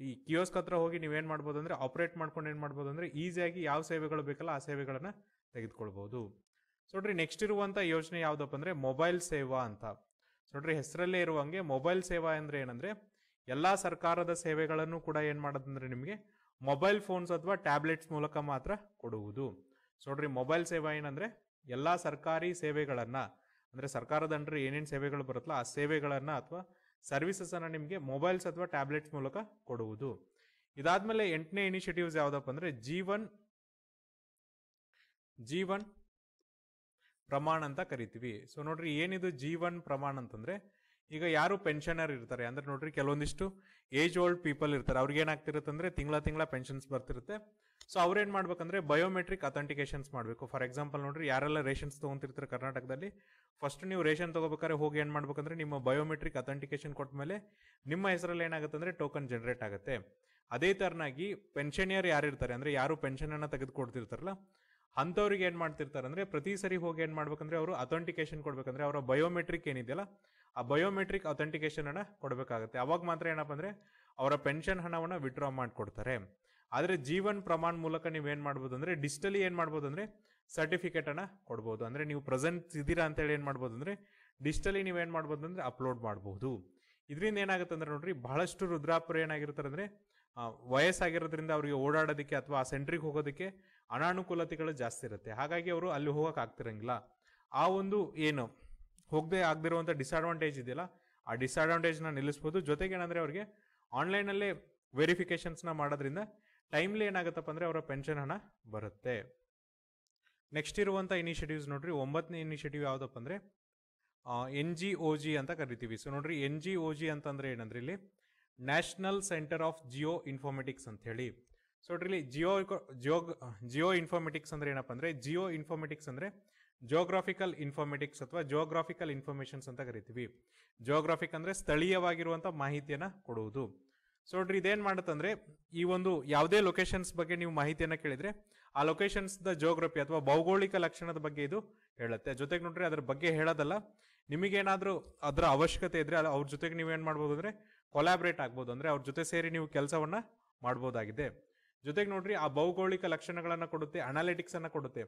ಈ ಕಿಯೋಸ್ಕ್ ಹತ್ರ ಹೋಗಿ ನೀವೇನು ಮಾಡ್ಬೋದು ಅಂದರೆ ಆಪರೇಟ್ ಮಾಡ್ಕೊಂಡು ಏನು ಮಾಡ್ಬೋದು ಅಂದರೆ ಈಸಿಯಾಗಿ ಯಾವ ಸೇವೆಗಳು ಬೇಕಲ್ಲ ಆ ಸೇವೆಗಳನ್ನು ತೆಗೆದುಕೊಳ್ಬೋದು ನೋಡ್ರಿ ನೆಕ್ಸ್ಟ್ ಇರುವಂಥ ಯೋಜನೆ ಯಾವುದಪ್ಪ ಅಂದರೆ ಮೊಬೈಲ್ ಸೇವಾ ಅಂತ ನೋಡ್ರಿ ಹೆಸರಲ್ಲೇ ಇರುವಂಗೆ ಮೊಬೈಲ್ ಸೇವಾ ಅಂದರೆ ಏನಂದರೆ ಎಲ್ಲ ಸರ್ಕಾರದ ಸೇವೆಗಳನ್ನು ಕೂಡ ಏನು ಮಾಡೋದಂದ್ರೆ ನಿಮಗೆ ಮೊಬೈಲ್ ಫೋನ್ಸ್ ಅಥವಾ ಟ್ಯಾಬ್ಲೆಟ್ಸ್ ಮೂಲಕ ಮಾತ್ರ ಕೊಡುವುದು ನೋಡ್ರಿ ಮೊಬೈಲ್ ಸೇವಾ ಏನಂದರೆ ಎಲ್ಲ ಸರ್ಕಾರಿ ಸೇವೆಗಳನ್ನು ಅಂದರೆ ಸರ್ಕಾರದ ಏನೇನ್ ಏನೇನು ಸೇವೆಗಳು ಬರುತ್ತಲ್ಲ ಆ ಸೇವೆಗಳನ್ನು ಅಥವಾ ಸರ್ವಿಸಸನ್ನು ನಿಮಗೆ ಮೊಬೈಲ್ಸ್ ಅಥವಾ ಟ್ಯಾಬ್ಲೆಟ್ಸ್ ಮೂಲಕ ಕೊಡುವುದು ಇದಾದಮೇಲೆ ಎಂಟನೇ ಇನಿಷಿಯೇಟಿವ್ಸ್ ಯಾವುದಪ್ಪ ಅಂದರೆ ಜೀವನ್ ಜೀವನ್ ಪ್ರಮಾಣ ಅಂತ ಕರಿತೀವಿ ಸೊ ನೋಡ್ರಿ ಏನಿದು ಜೀವನ್ ಪ್ರಮಾಣ ಅಂತಂದರೆ ಈಗ ಯಾರು ಪೆನ್ಷನರ್ ಇರ್ತಾರೆ ಅಂದ್ರೆ ನೋಡ್ರಿ ಕೆಲವೊಂದಿಷ್ಟು ಏಜ್ ಓಲ್ಡ್ ಪೀಪಲ್ ಇರ್ತಾರೆ ಅವ್ರಿಗೆ ಏನಾಗ್ತಿರುತ್ತೆ ಅಂದ್ರೆ ತಿಂಗಳ ತಿಂಗಳ ಪೆನ್ಷನ್ಸ್ ಬರ್ತಿರುತ್ತೆ ಸೊ ಅವ್ರೇನು ಮಾಡ್ಬೇಕಂದ್ರೆ ಬಯೋಮೆಟ್ರಿಕ್ ಅಥೆಂಟಿಕೇಶನ್ಸ್ ಮಾಡಬೇಕು ಫಾರ್ ಎಕ್ಸಾಂಪಲ್ ನೋಡ್ರಿ ಯಾರೆಲ್ಲ ರೇಷನ್ಸ್ ತೊಗೊಂತಿರ್ತಾರೆ ಕರ್ನಾಟಕದಲ್ಲಿ ಫಸ್ಟ್ ನೀವು ರೇಷನ್ ತೊಗೋಬೇಕಾದ್ರೆ ಹೋಗಿ ಏನು ಮಾಡ್ಬೇಕಂದ್ರೆ ನಿಮ್ಮ ಬಯೋಮೆಟ್ರಿಕ್ ಅಥೆಂಟಿಕೇಶನ್ ಕೊಟ್ಟ ಮೇಲೆ ನಿಮ್ಮ ಹೆಸರಲ್ಲಿ ಏನಾಗುತ್ತೆ ಅಂದರೆ ಟೋಕನ್ ಜನರೇಟ್ ಆಗುತ್ತೆ ಅದೇ ಥರನಾಗಿ ಪೆನ್ಷನಿಯರ್ ಯಾರಿರ್ತಾರೆ ಅಂದರೆ ಯಾರು ಪೆನ್ಷನನ್ನು ತೆಗೆದುಕೊಡ್ತಿರ್ತಾರಲ್ಲ ಅಂಥವ್ರಿಗೆ ಏನು ಮಾಡ್ತಿರ್ತಾರೆ ಅಂದರೆ ಪ್ರತಿ ಸರಿ ಹೋಗಿ ಏನು ಮಾಡ್ಬೇಕಂದ್ರೆ ಅವರು ಅಥೆಂಟಿಕೇಶನ್ ಕೊಡಬೇಕಂದ್ರೆ ಅವರ ಬಯೋಮೆಟ್ರಿಕ್ ಏನಿದೆಯಲ್ಲ ಆ ಬಯೋಮೆಟ್ರಿಕ್ ಅಥೆಂಟಿಕೇಶನನ್ನು ಕೊಡಬೇಕಾಗುತ್ತೆ ಅವಾಗ ಮಾತ್ರ ಏನಪ್ಪ ಅಂದರೆ ಅವರ ಪೆನ್ಷನ್ ಹಣವನ್ನು ವಿಡ್ರಾ ಮಾಡಿಕೊಡ್ತಾರೆ ಆದರೆ ಜೀವನ್ ಪ್ರಮಾಣ ಮೂಲಕ ನೀವೇನು ಮಾಡ್ಬೋದು ಅಂದರೆ ಡಿಜಿಟಲಿ ಏನು ಮಾಡ್ಬೋದು ಅಂದರೆ ಸರ್ಟಿಫಿಕೇಟ್ ಕೊಡ್ಬೋದು ಅಂದ್ರೆ ನೀವು ಪ್ರೆಸೆಂಟ್ ಇದ್ದೀರಾ ಅಂತೇಳಿ ಏನು ಮಾಡ್ಬೋದು ಅಂದ್ರೆ ಡಿಜಿಟಲಿ ನೀವು ಏನು ಮಾಡ್ಬೋದು ಅಂದ್ರೆ ಅಪ್ಲೋಡ್ ಮಾಡಬಹುದು ಇದರಿಂದ ಏನಾಗುತ್ತೆ ಅಂದ್ರೆ ನೋಡಿರಿ ಬಹಳಷ್ಟು ರುದ್ರಾಪುರ ಏನಾಗಿರ್ತಾರೆ ಅಂದ್ರೆ ವಯಸ್ಸಾಗಿರೋದ್ರಿಂದ ಅವರಿಗೆ ಓಡಾಡೋದಕ್ಕೆ ಅಥವಾ ಆ ಸೆಂಟ್ರಿಗೆ ಹೋಗೋದಕ್ಕೆ ಅನಾನುಕೂಲತೆಗಳು ಜಾಸ್ತಿ ಇರುತ್ತೆ ಹಾಗಾಗಿ ಅವರು ಅಲ್ಲಿ ಹೋಗೋಕೆ ಆಗ್ತಿರಂಗಿಲ್ಲ ಆ ಒಂದು ಏನು ಹೋಗದೆ ಆಗದಿರುವಂಥ ಡಿಸ್ಅಡ್ವಾಂಟೇಜ್ ಇದೆಯಲ್ಲ ಆ ಡಿಸ್ಅಡ್ವಾಂಟೇಜ್ನ ನಿಲ್ಲಿಸ್ಬೋದು ಜೊತೆಗೆ ಏನಂದ್ರೆ ಅವರಿಗೆ ಆನ್ಲೈನಲ್ಲೇ ವೆರಿಫಿಕೇಶನ್ಸ್ನ ಮಾಡೋದ್ರಿಂದ ಟೈಮ್ಲಿ ಏನಾಗುತ್ತಪ್ಪ ಅಂದರೆ ಅವರ ಪೆನ್ಷನ್ ಹಣ ಬರುತ್ತೆ ನೆಕ್ಸ್ಟ್ ಇರುವಂಥ ಇನಿಷಿಯೇಟಿವ್ಸ್ ನೋಡ್ರಿ ಒಂಬತ್ತನೇ ಇನಿಷಿಯೇಟಿವ್ ಯಾವುದಪ್ಪ ಅಂದರೆ ಎನ್ ಜಿ ಒ ಜಿ ಅಂತ ಕರಿತೀವಿ ಸೊ ನೋಡ್ರಿ ಎನ್ ಜಿ ಒ ಜಿ ಅಂತಂದರೆ ಏನಂದ್ರೆ ಇಲ್ಲಿ national centre of geo informatics ಅಂತ ಹೇಳಿ ಸೊ ನೋಡ್ರಿ ಜಿಯೋ ಜಿಯೋ ಜಿಯೋ ಇನ್ಫಾರ್ಮೆಟಿಕ್ಸ್ ಅಂದ್ರೆ ಏನಪ್ಪ ಅಂದರೆ ಜಿಯೋ ಇನ್ಫಾರ್ಮೆಟಿಕ್ಸ್ ಅಂದರೆ ಜೋಗ್ರಾಫಿಕಲ್ ಇನ್ಫಾರ್ಮೆಟಿಕ್ಸ್ ಅಥವಾ ಜೋಗ್ರಾಫಿಕಲ್ ಇನ್ಫಾರ್ಮೇಷನ್ಸ್ ಅಂತ ಕರಿತೀವಿ ಜೋಗ್ರಾಫಿಕ್ ಅಂದರೆ ಸ್ಥಳೀಯವಾಗಿರುವಂಥ ಮಾಹಿತಿಯನ್ನು ಕೊಡುವುದು ಸೊ ನೋಡ್ರಿ ಇದೇನು ಮಾಡುತ್ತಂದ್ರೆ ಈ ಒಂದು ಯಾವುದೇ ಲೊಕೇಶನ್ಸ್ ಬಗ್ಗೆ ನೀವು ಮಾಹಿತಿಯನ್ನು ಕೇಳಿದರೆ ಆ ಲೊಕೇಶನ್ಸ್ ದ ಜೋಗ್ರಫಿ ಅಥವಾ ಭೌಗೋಳಿಕ ಲಕ್ಷಣದ ಬಗ್ಗೆ ಇದು ಹೇಳುತ್ತೆ ಜೊತೆಗೆ ನೋಡ್ರಿ ಅದ್ರ ಬಗ್ಗೆ ಹೇಳೋದಲ್ಲ ನಿಮಗೇನಾದ್ರೂ ಅದರ ಅವಶ್ಯಕತೆ ಇದ್ರೆ ಅವ್ರ ಜೊತೆಗೆ ನೀವು ಏನ್ ಮಾಡ್ಬೋದು ಅಂದ್ರೆ ಕೊಲಾಬ್ರೇಟ್ ಆಗ್ಬೋದು ಅಂದ್ರೆ ಅವ್ರ ಜೊತೆ ಸೇರಿ ನೀವು ಕೆಲಸವನ್ನ ಮಾಡ್ಬೋದಾಗಿದೆ ಜೊತೆಗೆ ನೋಡ್ರಿ ಆ ಭೌಗೋಳಿಕ ಲಕ್ಷಣಗಳನ್ನ ಕೊಡುತ್ತೆ ಅನಾಲಿಟಿಕ್ಸ್ ಅನ್ನ ಕೊಡುತ್ತೆ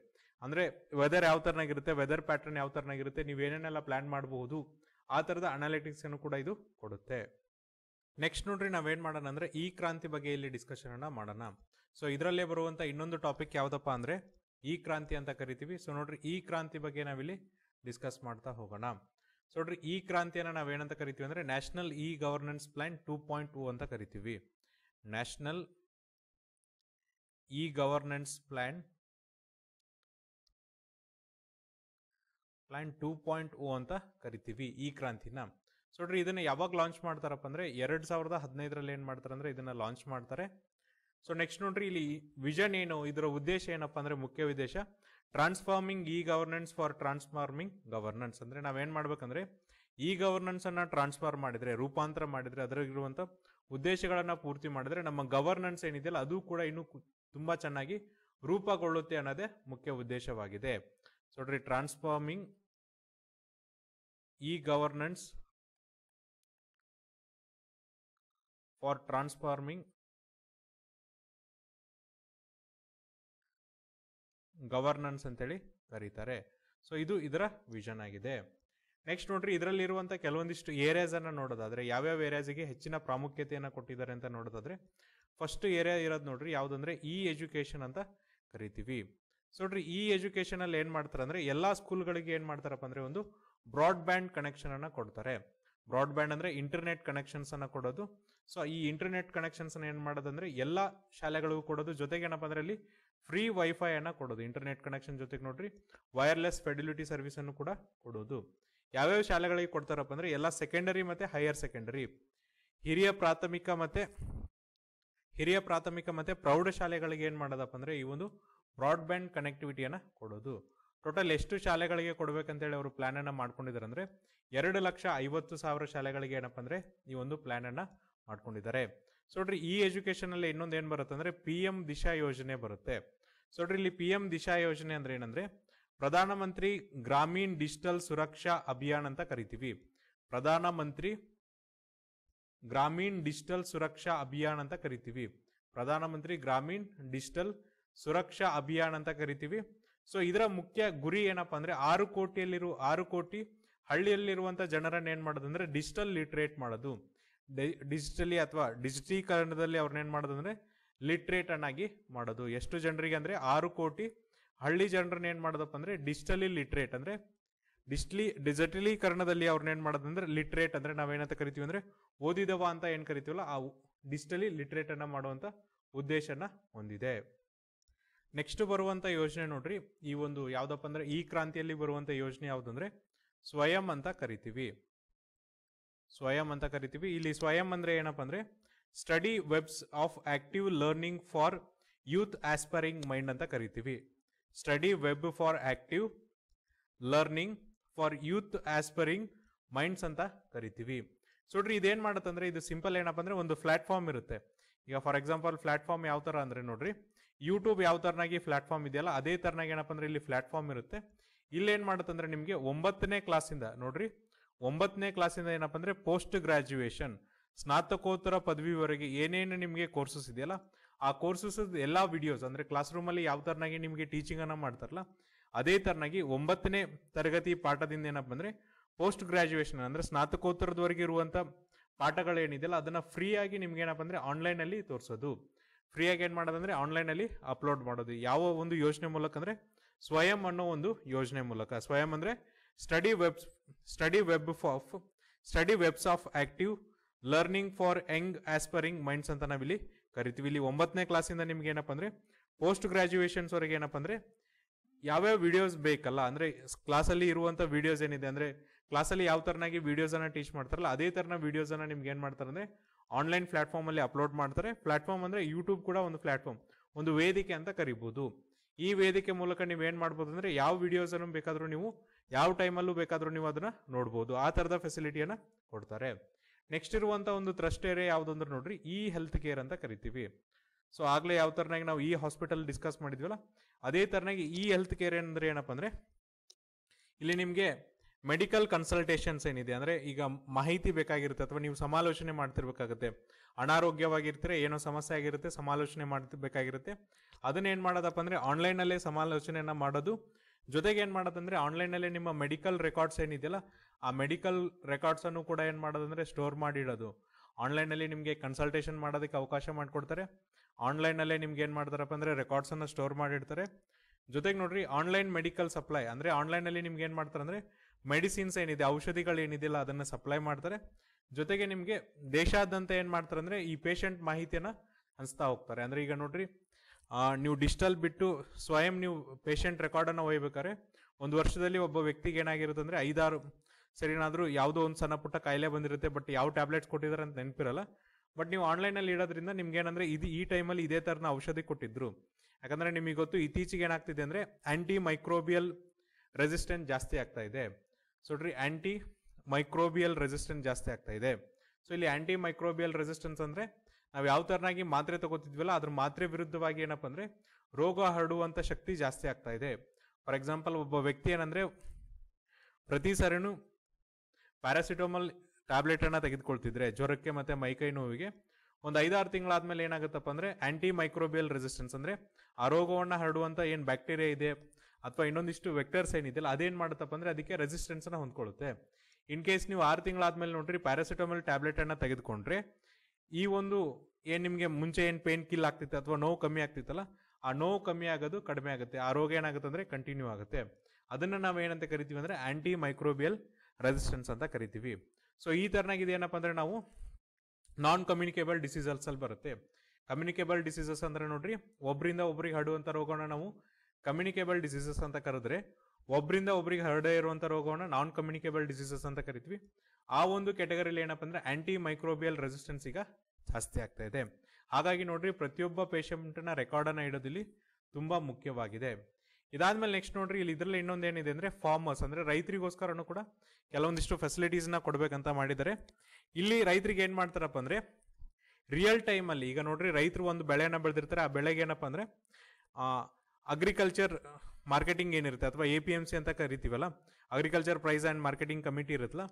ಅಂದ್ರೆ ವೆದರ್ ಯಾವ ತರನಾಗಿರುತ್ತೆ ವೆದರ್ ಪ್ಯಾಟರ್ನ್ ಯಾವ ತರನಾಗಿರುತ್ತೆ ನೀವು ಏನೇನೆಲ್ಲ ಪ್ಲಾನ್ ಮಾಡಬಹುದು ಆ ತರದ ಅನಾಲಿಟಿಕ್ಸ್ ಅನ್ನು ಕೂಡ ಇದು ಕೊಡುತ್ತೆ ನೆಕ್ಸ್ಟ್ ನೋಡ್ರಿ ನಾವೇನ್ ಮಾಡೋಣ ಅಂದ್ರೆ ಈ ಕ್ರಾಂತಿ ಬಗ್ಗೆ ಇಲ್ಲಿ ಡಿಸ್ಕಷನ್ ಅನ್ನ ಮಾಡೋಣ ಸೊ ಇದರಲ್ಲೇ ಬರುವಂಥ ಇನ್ನೊಂದು ಟಾಪಿಕ್ ಯಾವುದಪ್ಪ ಅಂದರೆ ಈ ಕ್ರಾಂತಿ ಅಂತ ಕರಿತೀವಿ ಸೊ ನೋಡ್ರಿ ಈ ಕ್ರಾಂತಿ ಬಗ್ಗೆ ನಾವಿಲ್ಲಿ ಡಿಸ್ಕಸ್ ಮಾಡ್ತಾ ಹೋಗೋಣ ಸೊ ನೋಡ್ರಿ ಈ ಕ್ರಾಂತಿಯನ್ನು ನಾವೇನಂತ ಕರಿತೀವಿ ಅಂದರೆ national e governance plan two point two ಅಂತ ಕರಿತೀವಿ national e governance plan plan two point O ಅಂತ ಕರಿತೀವಿ ಈ ಕ್ರಾಂತಿನ ಸೊ ನೋಡ್ರಿ ಇದನ್ನ ಯಾವಾಗ ಲಾಂಚ್ ಮಾಡ್ತಾರಪ್ಪ ಅಂದ್ರೆ ಎರಡ್ ಸಾವಿರದ ಹದಿನೈದರಲ್ಲಿ ಏನ್ ಮಾಡ್ತಾರೆ ಅಂದ್ರೆ ಇದನ್ನ ಲಾಂಚ್ ಮಾಡ್ತಾರೆ ಸೊ ನೆಕ್ಸ್ಟ್ ನೋಡ್ರಿ ಇಲ್ಲಿ ವಿಷನ್ ಏನು ಇದರ ಉದ್ದೇಶ ಏನಪ್ಪಾ ಅಂದ್ರೆ ಮುಖ್ಯ ಉದ್ದೇಶ transforming e governance for transforming governance ಅಂದ್ರೆ ನಾವೇನ್ ಮಾಡ್ಬೇಕಂದ್ರೆ ಇ ಗವರ್ನೆನ್ಸ್ ಅನ್ನ ಟ್ರಾನ್ಸ್ಫಾರ್ ಮಾಡಿದ್ರೆ ರೂಪಾಂತರ ಮಾಡಿದ್ರೆ ಅದರಲ್ಲಿರುವಂತ ಉದ್ದೇಶಗಳನ್ನ ಪೂರ್ತಿ ಮಾಡಿದ್ರೆ ನಮ್ಮ ಗವರ್ನೆನ್ಸ್ ಏನಿದೆಯಲ್ಲ ಅದು ಕೂಡ ಇನ್ನೂ ತುಂಬಾ ಚೆನ್ನಾಗಿ ರೂಪಗೊಳ್ಳುತ್ತೆ ಅನ್ನೋದೇ ಮುಖ್ಯ ಉದ್ದೇಶವಾಗಿದೆ ಸೊ ನೋಡ್ರಿ transforming e governance for transforming governance ಅಂತೇಳಿ ಕರೀತಾರೆ ಸೊ ಇದು ಇದರ ವಿಷನ್ ಆಗಿದೆ ನೆಕ್ಸ್ಟ್ ನೋಡ್ರಿ ಇದರಲ್ಲಿರುವಂಥ ಕೆಲವೊಂದಿಷ್ಟು ಏರಿಯಾಸ್ ಅನ್ನ ನೋಡೋದಾದ್ರೆ ಯಾವ್ಯಾವ ಏರಿಯಾಸಿಗೆ ಹೆಚ್ಚಿನ ಪ್ರಾಮುಖ್ಯತೆಯನ್ನು ಕೊಟ್ಟಿದ್ದಾರೆ ಅಂತ ನೋಡೋದಾದ್ರೆ ಫಸ್ಟ್ ಏರಿಯಾ ಇರೋದು ನೋಡ್ರಿ ಯಾವುದಂದ್ರೆ ಇ ಎಜುಕೇಶನ್ ಅಂತ ಕರಿತೀವಿ ಸೊ ನೋಡ್ರಿ ಇ ಎಜುಕೇಶನ್ ಅಲ್ಲಿ ಮಾಡ್ತಾರೆ ಅಂದರೆ ಎಲ್ಲಾ ಸ್ಕೂಲ್ಗಳಿಗೆ ಏನು ಮಾಡ್ತಾರಪ್ಪ ಅಂದ್ರೆ ಒಂದು ಬ್ರಾಡ್ ಬ್ಯಾಂಡ್ ಕನೆಕ್ಷನ್ ಕೊಡ್ತಾರೆ ಬ್ರಾಡ್ ಬ್ಯಾಂಡ್ ಅಂದರೆ ಇಂಟರ್ನೆಟ್ ಕನೆಕ್ಷನ್ಸ್ ಕೊಡೋದು ಸೊ ಈ ಇಂಟರ್ನೆಟ್ ಕನೆಕ್ಷನ್ಸ್ ಏನು ಮಾಡೋದಂದ್ರೆ ಎಲ್ಲ ಶಾಲೆಗಳಿಗೂ ಕೊಡೋದು ಜೊತೆಗೆ ಏನಪ್ಪ ಅಂದ್ರೆ ಅಲ್ಲಿ ಫ್ರೀ ವೈಫೈ ಅನ್ನ ಕೊಡೋದು ಇಂಟರ್ನೆಟ್ ಕನೆಕ್ಷನ್ ಜೊತೆಗೆ ನೋಡ್ರಿ ವೈರ್ಲೆಸ್ ಫೆಡಿಲಿಟಿ ಸರ್ವಿಸ್ ಅನ್ನು ಕೂಡ ಕೊಡೋದು ಯಾವ್ಯಾವ ಶಾಲೆಗಳಿಗೆ ಕೊಡ್ತಾರಪ್ಪ ಅಂದ್ರೆ ಎಲ್ಲ ಸೆಕೆಂಡರಿ ಮತ್ತೆ ಹೈಯರ್ ಸೆಕೆಂಡರಿ ಹಿರಿಯ ಪ್ರಾಥಮಿಕ ಮತ್ತೆ ಹಿರಿಯ ಪ್ರಾಥಮಿಕ ಮತ್ತೆ ಪ್ರೌಢ ಶಾಲೆಗಳಿಗೆ ಏನ್ ಮಾಡೋದಪ್ಪ ಅಂದ್ರೆ ಈ ಒಂದು ಬ್ರಾಡ್ಬ್ಯಾಂಡ್ ಕನೆಕ್ಟಿವಿಟಿಯನ್ನ ಕೊಡೋದು ಟೋಟಲ್ ಎಷ್ಟು ಶಾಲೆಗಳಿಗೆ ಕೊಡ್ಬೇಕಂತೇಳಿ ಅವರು ಪ್ಲಾನ್ ಅನ್ನ ಮಾಡ್ಕೊಂಡಿದ್ದಾರೆ ಅಂದ್ರೆ ಎರಡು ಲಕ್ಷ ಐವತ್ತು ಸಾವಿರ ಶಾಲೆಗಳಿಗೆ ಏನಪ್ಪ ಅಂದ್ರೆ ಈ ಒಂದು ಪ್ಲಾನ್ ಅನ್ನ ಮಾಡ್ಕೊಂಡಿದ್ದಾರೆ ಸೊ ನೋಡ್ರಿ ಈ ಎಜುಕೇಶನ್ ಅಲ್ಲಿ ಇನ್ನೊಂದು ಏನ್ ಬರುತ್ತೆ ಅಂದ್ರೆ ಪಿ ಎಂ ದಿಶಾ ಯೋಜನೆ ಬರುತ್ತೆ ಸೊ ನೋಡ್ರಿ ಇಲ್ಲಿ ಪಿ ಎಂ ದಿಶಾ ಯೋಜನೆ ಅಂದ್ರೆ ಏನಂದ್ರೆ ಪ್ರಧಾನಮಂತ್ರಿ ಗ್ರಾಮೀಣ್ ಡಿಜಿಟಲ್ ಸುರಕ್ಷಾ ಅಭಿಯಾನ್ ಅಂತ ಕರಿತೀವಿ ಪ್ರಧಾನಮಂತ್ರಿ ಗ್ರಾಮೀಣ್ ಡಿಜಿಟಲ್ ಸುರಕ್ಷಾ ಅಭಿಯಾನ್ ಅಂತ ಕರಿತೀವಿ ಪ್ರಧಾನಮಂತ್ರಿ ಗ್ರಾಮೀಣ್ ಡಿಜಿಟಲ್ ಸುರಕ್ಷಾ ಅಭಿಯಾನ್ ಅಂತ ಕರಿತೀವಿ ಸೊ ಇದರ ಮುಖ್ಯ ಗುರಿ ಏನಪ್ಪಾ ಅಂದ್ರೆ ಆರು ಕೋಟಿಯಲ್ಲಿರುವ ಆರು ಕೋಟಿ ಹಳ್ಳಿಯಲ್ಲಿರುವಂತ ಜನರನ್ನ ಏನ್ ಮಾಡೋದು ಅಂದ್ರೆ ಡಿಜಿಟಲ್ ಲಿಟ್ರೇಟ್ ಮಾಡೋದು ಡಿಜಿಟಲಿ ಅಥವಾ ಡಿಜಿಟೀಕರಣದಲ್ಲಿ ಅವ್ರನ್ನ ಏನು ಮಾಡೋದು ಅಂದರೆ ಲಿಟ್ರೇಟ್ ಅನ್ನಾಗಿ ಮಾಡೋದು ಎಷ್ಟು ಜನರಿಗೆ ಅಂದರೆ ಆರು ಕೋಟಿ ಹಳ್ಳಿ ಜನರನ್ನ ಏನು ಮಾಡೋದಪ್ಪ ಅಂದರೆ ಡಿಜಿಟಲಿ ಲಿಟ್ರೇಟ್ ಅಂದರೆ ಡಿಜಿಟಲಿ ಡಿಜಿಟಲೀಕರಣದಲ್ಲಿ ಅವ್ರನ್ನ ಏನು ಲಿಟ್ರೇಟ್ ಅಂದರೆ ನಾವೇನಂತ ಕರಿತೀವಿ ಅಂದರೆ ಓದಿದವ ಅಂತ ಏನು ಕರಿತೀವಲ್ಲ ಆ ಡಿಜಿಟಲಿ ಲಿಟ್ರೇಟನ್ನು ಮಾಡುವಂಥ ಉದ್ದೇಶನ ಹೊಂದಿದೆ ನೆಕ್ಸ್ಟ್ ಬರುವಂಥ ಯೋಜನೆ ನೋಡ್ರಿ ಈ ಒಂದು ಯಾವುದಪ್ಪ ಅಂದರೆ ಈ ಕ್ರಾಂತಿಯಲ್ಲಿ ಬರುವಂಥ ಯೋಜನೆ ಯಾವುದಂದ್ರೆ ಸ್ವಯಂ ಅಂತ ಕರಿತೀವಿ ಸ್ವಯಂ ಅಂತ ಕರಿತೀವಿ ಇಲ್ಲಿ ಸ್ವಯಂ ಅಂದರೆ ಏನಪ್ಪ ಅಂದರೆ study webs of active learning for youth aspiring mind ಅಂತ ಕರಿತೀವಿ study web for active learning for youth aspiring minds ಅಂತ ಕರಿತೀವಿ ಸೊಡ್ರಿ ಮಾಡುತ್ತೆ ಅಂದರೆ ಇದು ಸಿಂಪಲ್ ಏನಪ್ಪ ಅಂದ್ರೆ ಒಂದು ಪ್ಲಾಟ್ಫಾರ್ಮ್ ಇರುತ್ತೆ ಈಗ ಫಾರ್ ಎಕ್ಸಾಂಪಲ್ ಪ್ಲಾಟ್ಫಾರ್ಮ್ ಯಾವ ತರ ಅಂದ್ರೆ ನೋಡ್ರಿ ಯೂಟ್ಯೂಬ್ ಯಾವ ತರನಾಗಿ ಪ್ಲಾಟ್ಫಾರ್ಮ್ ಇದೆಯಲ್ಲ ಅದೇ ತರನಾಗಿ ಏನಪ್ಪ ಅಂದ್ರೆ ಇಲ್ಲಿ ಪ್ಲಾಟ್ಫಾರ್ಮ್ ಇರುತ್ತೆ ಇಲ್ಲಿ ಏನ್ ಮಾಡುತ್ತಂದ್ರೆ ನಿಮಗೆ ಒಂಬತ್ತನೇ ಕ್ಲಾಸಿಂದ ನೋಡ್ರಿ ಒಂಬತ್ತನೇ ಕ್ಲಾಸಿಂದ ಏನಪ್ಪ ಅಂದರೆ ಪೋಸ್ಟ್ ಗ್ರ್ಯಾಜುಯೇಷನ್ ಸ್ನಾತಕೋತ್ತರ ಪದವಿವರೆಗೆ ಏನೇನು ನಿಮಗೆ ಕೋರ್ಸಸ್ ಇದೆಯಲ್ಲ ಆ ಕೋರ್ಸಸ್ ಎಲ್ಲ ವಿಡಿಯೋಸ್ ಅಂದರೆ ಕ್ಲಾಸ್ ರೂಮಲ್ಲಿ ಯಾವ ತರನಾಗಿ ನಿಮಗೆ ಟೀಚಿಂಗನ್ನು ಮಾಡ್ತಾರಲ್ಲ ಅದೇ ಥರನಾಗಿ ಒಂಬತ್ತನೇ ತರಗತಿ ಪಾಠದಿಂದ ಏನಪ್ಪ ಅಂದರೆ ಪೋಸ್ಟ್ ಗ್ರ್ಯಾಜುಯೇಷನ್ ಅಂದರೆ ಸ್ನಾತಕೋತ್ತರದವರೆಗೆ ಇರುವಂಥ ಪಾಠಗಳೇನಿದೆಯಲ್ಲ ಅದನ್ನು ಫ್ರೀಯಾಗಿ ನಿಮ್ಗೆ ಏನಪ್ಪ ಆನ್ಲೈನಲ್ಲಿ ಆನ್ಲೈನ್ ತೋರಿಸೋದು ಫ್ರೀಯಾಗಿ ಏನು ಮಾಡೋದಂದರೆ ಆನ್ಲೈನಲ್ಲಿ ಅಪ್ಲೋಡ್ ಮಾಡೋದು ಯಾವ ಒಂದು ಯೋಜನೆ ಮೂಲಕ ಅಂದರೆ ಸ್ವಯಂ ಅನ್ನೋ ಒಂದು ಯೋಜನೆ ಮೂಲಕ ಸ್ವಯಂ ಅಂದರೆ study webs, study web of study webs of active learning for young aspiring minds ಅಂತ ನಾವಿಲ್ಲಿ ಕರಿತೀವಿ ಇಲ್ಲಿ ಒಂಬತ್ತನೇ ಕ್ಲಾಸಿಂದ ನಿಮ್ಗೆ ಏನಪ್ಪ ಅಂದ್ರೆ ಪೋಸ್ಟ್ ಗ್ರಾಜ್ಯುಯೇಷನ್ಸ್ವರೆಗೆ ಏನಪ್ಪ ಅಂದ್ರೆ ಯಾವ್ಯಾವ ವಿಡಿಯೋಸ್ ಬೇಕಲ್ಲ ಅಂದ್ರೆ ಕ್ಲಾಸಲ್ಲಿ ಇರುವಂತ ವೀಡಿಯೋಸ್ ಏನಿದೆ ಅಂದ್ರೆ ಕ್ಲಾಸಲ್ಲಿ ಯಾವ ತರನಾಗಿ ವಿಡಿಯೋಸ್ ಅನ್ನ ಟೀಚ್ ಮಾಡ್ತಾರಲ್ಲ ಅದೇ ತರನ ವಿಡಿಯೋಸ್ ನಿಮ್ಗೆ ಏನು ಮಾಡ್ತಾರೆ ಅಂದ್ರೆ ಆನ್ಲೈನ್ ಪ್ಲಾಟ್ಫಾರ್ಮ್ ಅಲ್ಲಿ ಅಪ್ಲೋಡ್ ಮಾಡ್ತಾರೆ ಪ್ಲಾಟ್ಫಾರ್ಮ್ ಅಂದ್ರೆ ಯೂಟ್ಯೂಬ್ ಕೂಡ ಒಂದು ಪ್ಲಾಟ್ಫಾರ್ಮ್ ಒಂದು ವೇದಿಕೆ ಅಂತ ಕರಿಬಹುದು ಈ ವೇದಿಕೆ ಮೂಲಕ ನೀವು ಏನು ಮಾಡ್ಬೋದು ಅಂದ್ರೆ ಯಾವ ವಿಡಿಯೋಸ್ ಅನ್ನು ಬೇಕಾದ್ರೂ ನೀವು ಯಾವ ಟೈಮಲ್ಲೂ ಬೇಕಾದರೂ ನೀವು ಅದನ್ನ ನೋಡ್ಬೋದು ಆ ಥರದ ಫೆಸಿಲಿಟಿಯನ್ನು ಕೊಡ್ತಾರೆ ನೆಕ್ಸ್ಟ್ ಇರುವಂಥ ಒಂದು ಟ್ರಸ್ಟ್ ಏರಿಯಾ ಯಾವುದಂದ್ರೆ ನೋಡ್ರಿ ಇ ಹೆಲ್ತ್ ಕೇರ್ ಅಂತ ಕರಿತೀವಿ ಸೊ ಆಗಲೇ ಯಾವ ಥರನಾಗಿ ನಾವು ಈ ಹಾಸ್ಪಿಟಲ್ ಡಿಸ್ಕಸ್ ಮಾಡಿದ್ವಲ್ಲ ಅದೇ ಥರನಾಗಿ ಈ ಹೆಲ್ತ್ ಕೇರ್ ಏನಂದ್ರೆ ಏನಪ್ಪ ಅಂದರೆ ಇಲ್ಲಿ ನಿಮಗೆ ಮೆಡಿಕಲ್ ಕನ್ಸಲ್ಟೇಷನ್ಸ್ ಏನಿದೆ ಅಂದರೆ ಈಗ ಮಾಹಿತಿ ಬೇಕಾಗಿರುತ್ತೆ ಅಥವಾ ನೀವು ಸಮಾಲೋಚನೆ ಮಾಡ್ತಿರ್ಬೇಕಾಗುತ್ತೆ ಅನಾರೋಗ್ಯವಾಗಿರ್ತೀರ ಏನೋ ಸಮಸ್ಯೆ ಆಗಿರುತ್ತೆ ಸಮಾಲೋಚನೆ ಮಾಡಬೇಕಾಗಿರುತ್ತೆ ಅದನ್ನ ಮಾಡೋದಪ್ಪ ಅಂದರೆ ಆನ್ಲೈನಲ್ಲೇ ಸಮಾಲೋಚನೆಯನ್ನು ಮಾಡೋದು ಜೊತೆಗೆ ಏನು ಮಾಡೋದಂದರೆ ಆನ್ಲೈನ್ ನಿಮ್ಮ ಮೆಡಿಕಲ್ ರೆಕಾರ್ಡ್ಸ್ ಏನಿದೆಯಲ್ಲ ಆ ಮೆಡಿಕಲ್ ರೆಕಾರ್ಡ್ಸ್ ಅನ್ನು ಕೂಡ ಏನು ಮಾಡೋದಂದ್ರೆ ಸ್ಟೋರ್ ಮಾಡಿಡೋದು ಆನ್ಲೈನ್ ನಿಮಗೆ ಕನ್ಸಲ್ಟೇಷನ್ ಮಾಡೋದಕ್ಕೆ ಅವಕಾಶ ಮಾಡಿಕೊಡ್ತಾರೆ ಆನ್ಲೈನ್ ಅಲ್ಲೇ ನಿಮ್ಗೆ ಏನು ಮಾಡ್ತಾರಪ್ಪ ಅಂದ್ರೆ ರೆಕಾರ್ಡ್ಸ್ ಸ್ಟೋರ್ ಮಾಡಿಡ್ತಾರೆ ಜೊತೆಗೆ ನೋಡ್ರಿ ಆನ್ಲೈನ್ ಮೆಡಿಕಲ್ ಸಪ್ಲೈ ಅಂದ್ರೆ ಆನ್ಲೈನ್ ನಿಮ್ಗೆ ಏನು ಮಾಡ್ತಾರೆ ಅಂದರೆ ಮೆಡಿಸಿನ್ಸ್ ಏನಿದೆ ಔಷಧಿಗಳು ಏನಿದೆಯಲ್ಲ ಅದನ್ನ ಸಪ್ಲೈ ಮಾಡ್ತಾರೆ ಜೊತೆಗೆ ನಿಮಗೆ ದೇಶಾದ್ಯಂತ ಏನು ಮಾಡ್ತಾರೆ ಅಂದರೆ ಈ ಪೇಷಂಟ್ ಮಾಹಿತಿಯನ್ನ ಹಂಚ್ತಾ ಹೋಗ್ತಾರೆ ಅಂದ್ರೆ ಈಗ ನೋಡ್ರಿ ನೀವು ಡಿಜಿಟಲ್ ಬಿಟ್ಟು ಸ್ವಯಂ ನೀವು ಪೇಷಂಟ್ ರೆಕಾರ್ಡನ್ನು ಒಯ್ಬೇಕಾದ್ರೆ ಒಂದು ವರ್ಷದಲ್ಲಿ ಒಬ್ಬ ವ್ಯಕ್ತಿಗೆ ಏನಾಗಿರುತ್ತೆ ಅಂದರೆ ಐದಾರು ಸರಿನಾದರೂ ಯಾವುದೋ ಒಂದು ಸಣ್ಣ ಪುಟ್ಟ ಕಾಯಿಲೆ ಬಂದಿರುತ್ತೆ ಬಟ್ ಯಾವ ಟ್ಯಾಬ್ಲೆಟ್ಸ್ ಕೊಟ್ಟಿದ್ದಾರೆ ಅಂತ ನೆನಪಿರಲ್ಲ ಬಟ್ ನೀವು ಆನ್ಲೈನಲ್ಲಿ ಇಡೋದ್ರಿಂದ ನಿಮ್ಗೆ ಏನಂದ್ರೆ ಇದು ಈ ಟೈಮಲ್ಲಿ ಇದೇ ಥರನ ಔಷಧಿ ಕೊಟ್ಟಿದ್ರು ಯಾಕಂದರೆ ನಿಮಗೆ ಗೊತ್ತು ಇತ್ತೀಚೆಗೆ ಏನಾಗ್ತಿದೆ ಅಂದರೆ ಆ್ಯಂಟಿ ಮೈಕ್ರೋಬಿಯಲ್ ರೆಸಿಸ್ಟೆಂಟ್ ಜಾಸ್ತಿ ಆಗ್ತಾ ಇದೆ ಸೊ ಆ್ಯಂಟಿ ಮೈಕ್ರೋಬಿಯಲ್ ರೆಸಿಸ್ಟೆಂಟ್ ಜಾಸ್ತಿ ಆಗ್ತಾ ಇದೆ ಸೊ ಇಲ್ಲಿ ಆ್ಯಂಟಿ ಮೈಕ್ರೋಬಿಯಲ್ ರೆಸಿಸ್ಟೆನ್ಸ್ ಅಂದರೆ ನಾವು ಯಾವ ಥರನಾಗಿ ಮಾತ್ರೆ ತಗೋತಿದ್ವಲ್ಲ ಅದ್ರ ಮಾತ್ರೆ ವಿರುದ್ಧವಾಗಿ ಏನಪ್ಪ ಅಂದರೆ ರೋಗ ಹರಡುವಂಥ ಶಕ್ತಿ ಜಾಸ್ತಿ ಆಗ್ತಾ ಇದೆ ಫಾರ್ ಎಕ್ಸಾಂಪಲ್ ಒಬ್ಬ ವ್ಯಕ್ತಿ ಏನಂದರೆ ಪ್ರತಿ ಸರಿನೂ ಪ್ಯಾರಾಸಿಟಮಲ್ ಟ್ಯಾಬ್ಲೆಟನ್ನು ತೆಗೆದುಕೊಳ್ತಿದ್ರೆ ಜ್ವರಕ್ಕೆ ಮತ್ತು ಮೈಕೈ ನೋವಿಗೆ ಒಂದು ಐದಾರು ತಿಂಗಳಾದ್ಮೇಲೆ ಏನಾಗುತ್ತಪ್ಪ ಅಂದರೆ ಆ್ಯಂಟಿ ಮೈಕ್ರೋಬಿಯಲ್ ರೆಸಿಸ್ಟೆನ್ಸ್ ಅಂದರೆ ಆ ರೋಗವನ್ನು ಹರಡುವಂಥ ಏನು ಬ್ಯಾಕ್ಟೀರಿಯಾ ಇದೆ ಅಥವಾ ಇನ್ನೊಂದಿಷ್ಟು ವೆಕ್ಟರ್ಸ್ ಏನಿದೆಯಲ್ಲ ಅದೇನು ಮಾಡುತ್ತಪ್ಪ ಅಂದರೆ ಅದಕ್ಕೆ ರೆಸಿಸ್ಟೆನ್ಸನ್ನು ಹೊಂದ್ಕೊಳ್ಳುತ್ತೆ ಇನ್ ಕೇಸ್ ನೀವು ಆರು ತಿಂಗಳಾದ್ಮೇಲೆ ನೋಡ್ರಿ ಪ್ಯಾರಾಸಿಟಮಲ್ ಟ್ಯಾಬ್ಲೆಟನ್ನು ತೆಗೆದುಕೊಂಡ್ರೆ ಈ ಒಂದು ಏನ್ ನಿಮ್ಗೆ ಮುಂಚೆ ಏನ್ ಪೇನ್ ಕಿಲ್ ಆಗ್ತಿತ್ತು ಅಥವಾ ನೋವು ಕಮ್ಮಿ ಆಗ್ತಿತ್ತಲ್ಲ ಆ ನೋವು ಕಮ್ಮಿ ಆಗೋದು ಕಡಿಮೆ ಆಗುತ್ತೆ ಆ ರೋಗ ಏನಾಗುತ್ತೆ ಅಂದ್ರೆ ಕಂಟಿನ್ಯೂ ಆಗುತ್ತೆ ಅದನ್ನ ನಾವು ಏನಂತ ಕರಿತೀವಿ ಅಂದ್ರೆ ಆಂಟಿ ಮೈಕ್ರೋಬಿಯಲ್ ರೆಸಿಸ್ಟೆನ್ಸ್ ಅಂತ ಕರಿತೀವಿ ಸೊ ಈ ತರನಾಗಿದೆ ಏನಪ್ಪ ಅಂದ್ರೆ ನಾವು ನಾನ್ ಕಮ್ಯುನಿಕೇಬಲ್ ಡಿಸೀಸಸ್ ಅಲ್ಲಿ ಬರುತ್ತೆ ಕಮ್ಯುನಿಕೇಬಲ್ ಡಿಸೀಸಸ್ ಅಂದ್ರೆ ನೋಡ್ರಿ ಒಬ್ಬರಿಂದ ಒಬ್ರಿಗೆ ಹಡುವಂತ ರೋಗನ ನಾವು ಕಮ್ಯುನಿಕೇಬಲ್ ಡಿಸೀಸಸ್ ಅಂತ ಕರೆದ್ರೆ ಒಬ್ಬರಿಂದ ಒಬ್ಬರಿಗೆ ಹರಡೇ ಇರುವಂಥ ರೋಗವನ್ನು ನಾನ್ ಕಮ್ಯುನಿಕೇಬಲ್ ಡಿಸೀಸಸ್ ಅಂತ ಕರಿತೀವಿ ಆ ಒಂದು ಕೆಟಗರಿಲಿ ಏನಪ್ಪ ಅಂದರೆ ಆ್ಯಂಟಿ ಮೈಕ್ರೋಬಿಯಲ್ ರೆಸಿಸ್ಟೆನ್ಸ್ ಈಗ ಜಾಸ್ತಿ ಆಗ್ತಾ ಇದೆ ಹಾಗಾಗಿ ನೋಡಿರಿ ಪ್ರತಿಯೊಬ್ಬ ಪೇಷಂಟ್ನ ರೆಕಾರ್ಡನ್ನು ಇಡೋದಿಲ್ಲಿ ತುಂಬ ಮುಖ್ಯವಾಗಿದೆ ಇದಾದ್ಮೇಲೆ ನೆಕ್ಸ್ಟ್ ನೋಡ್ರಿ ಇಲ್ಲಿ ಇದರಲ್ಲಿ ಇನ್ನೊಂದು ಏನಿದೆ ಅಂದರೆ ಫಾರ್ಮರ್ಸ್ ಅಂದರೆ ರೈತರಿಗೋಸ್ಕರನು ಕೂಡ ಕೆಲವೊಂದಿಷ್ಟು ಫೆಸಿಲಿಟೀಸ್ನ ಕೊಡಬೇಕಂತ ಮಾಡಿದ್ದಾರೆ ಇಲ್ಲಿ ರೈತರಿಗೆ ಏನು ಮಾಡ್ತಾರಪ್ಪ ಅಂದರೆ ರಿಯಲ್ ಟೈಮಲ್ಲಿ ಈಗ ನೋಡ್ರಿ ರೈತರು ಒಂದು ಬೆಳೆಯನ್ನು ಬೆಳೆದಿರ್ತಾರೆ ಆ ಬೆಳೆಗೆ ಏನಪ್ಪ ಅಂದರೆ ಅಗ್ರಿಕಲ್ಚರ್ ಮಾರ್ಕೆಟಿಂಗ್ ಏನಿರುತ್ತೆ ಅಥವಾ ಎ ಪಿ ಎಮ್ ಸಿ ಅಂತ ಕರಿತೀವಲ್ಲ agriculture price and marketing committee ಇರುತ್ತಲ್ಲ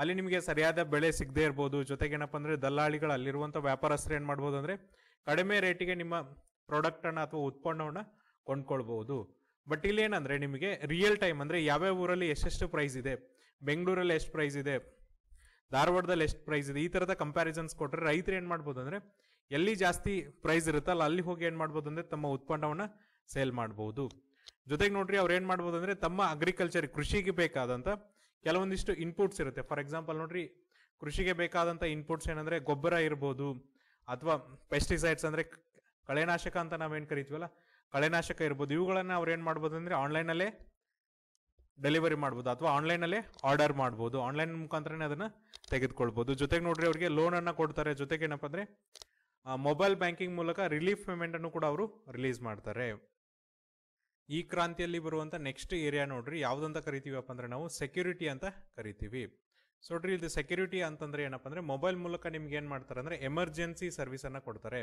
ಅಲ್ಲಿ ನಿಮಗೆ ಸರಿಯಾದ ಬೆಳೆ ಸಿಗದೇ ಇರ್ಬೋದು ಜೊತೆಗೆ ಏನಪ್ಪ ಅಂದರೆ ದಲ್ಲಾಳಿಗಳು ಅಲ್ಲಿರುವಂಥ ವ್ಯಾಪಾರಸ್ಥರು ಏನು ಮಾಡ್ಬೋದು ಅಂದರೆ ಕಡಿಮೆ ರೇಟಿಗೆ ನಿಮ್ಮ ಪ್ರಾಡಕ್ಟನ್ನು ಅಥವಾ ಉತ್ಪನ್ನವನ್ನು ಕೊಂಡ್ಕೊಳ್ಬೋದು ಬಟ್ ಇಲ್ಲೇನಂದರೆ ನಿಮಗೆ ರಿಯಲ್ ಟೈಮ್ ಅಂದರೆ ಯಾವ್ಯಾವ ಊರಲ್ಲಿ ಎಷ್ಟೆಷ್ಟು ಪ್ರೈಸ್ ಇದೆ ಬೆಂಗಳೂರಲ್ಲಿ ಎಷ್ಟು ಪ್ರೈಸ್ ಇದೆ ಧಾರವಾಡದಲ್ಲಿ ಎಷ್ಟು ಪ್ರೈಸ್ ಇದೆ ಈ ಥರದ ಕಂಪ್ಯಾರಿಸನ್ಸ್ ಕೊಟ್ಟರೆ ರೈತರು ಏನು ಮಾಡ್ಬೋದು ಅಂದರೆ ಎಲ್ಲಿ ಜಾಸ್ತಿ ಪ್ರೈಸ್ ಇರುತ್ತಲ್ಲ ಅಲ್ಲಿ ಹೋಗಿ ಏನು ಮಾಡ್ಬೋದು ಅಂದರೆ ತಮ್ಮ ಉತ್ಪನ್ನವನ್ನು ಸೇಲ್ ಮಾಡ್ಬೋದು ಜೊತೆಗೆ ನೋಡ್ರಿ ಅವ್ರು ಏನ್ ಮಾಡ್ಬೋದು ಅಂದ್ರೆ ತಮ್ಮ ಅಗ್ರಿಕಲ್ಚರ್ ಕೃಷಿಗೆ ಬೇಕಾದಂತ ಕೆಲವೊಂದಿಷ್ಟು ಇನ್ಪುಟ್ಸ್ ಇರುತ್ತೆ ಫಾರ್ ಎಕ್ಸಾಂಪಲ್ ನೋಡ್ರಿ ಕೃಷಿಗೆ ಬೇಕಾದಂತ ಇನ್ಪುಟ್ಸ್ ಏನಂದ್ರೆ ಗೊಬ್ಬರ ಇರ್ಬೋದು ಅಥವಾ ಪೆಸ್ಟಿಸೈಡ್ಸ್ ಅಂದ್ರೆ ಕಳೆನಾಶಕ ಅಂತ ನಾವೇನ್ ಕರಿತೀವಲ್ಲ ಕಳೆನಾಶಕ ಇರ್ಬೋದು ಇವುಗಳನ್ನ ಅವ್ರು ಏನ್ ಮಾಡ್ಬೋದು ಅಂದ್ರೆ ಆನ್ಲೈನ್ ಅಲ್ಲೇ ಡೆಲಿವರಿ ಮಾಡ್ಬೋದು ಅಥವಾ ಆನ್ಲೈನ್ ಅಲ್ಲೇ ಆರ್ಡರ್ ಮಾಡ್ಬೋದು ಆನ್ಲೈನ್ ಮುಖಾಂತರನೇ ಅದನ್ನ ತೆಗೆದುಕೊಳ್ಬಹುದು ಜೊತೆಗೆ ನೋಡ್ರಿ ಅವರಿಗೆ ಲೋನ್ ಅನ್ನ ಕೊಡ್ತಾರೆ ಜೊತೆಗೆ ಏನಪ್ಪ ಅಂದ್ರೆ ಮೊಬೈಲ್ ಬ್ಯಾಂಕಿಂಗ್ ಮೂಲಕ ರಿಲೀಫ್ ಪೇಮೆಂಟ್ ಅನ್ನು ಕೂಡ ಅವರು ರಿಲೀಸ್ ಮಾಡ್ತಾರೆ ಈ ಕ್ರಾಂತಿಯಲ್ಲಿ ಬರುವಂತ ನೆಕ್ಸ್ಟ್ ಏರಿಯಾ ನೋಡ್ರಿ ಯಾವ್ದಂತ ಕರಿತೀವಪ್ಪ ಅಂದ್ರೆ ನಾವು ಸೆಕ್ಯೂರಿಟಿ ಅಂತ ಕರಿತೀವಿ ಸೊ ನೋಡ್ರಿ ಇದು ಸೆಕ್ಯೂರಿಟಿ ಅಂತಂದ್ರೆ ಏನಪ್ಪ ಅಂದ್ರೆ ಮೊಬೈಲ್ ಮೂಲಕ ನಿಮ್ಗೆ ಏನ್ ಮಾಡ್ತಾರೆ ಅಂದ್ರೆ ಎಮರ್ಜೆನ್ಸಿ ಸರ್ವಿಸ್ ಅನ್ನ ಕೊಡ್ತಾರೆ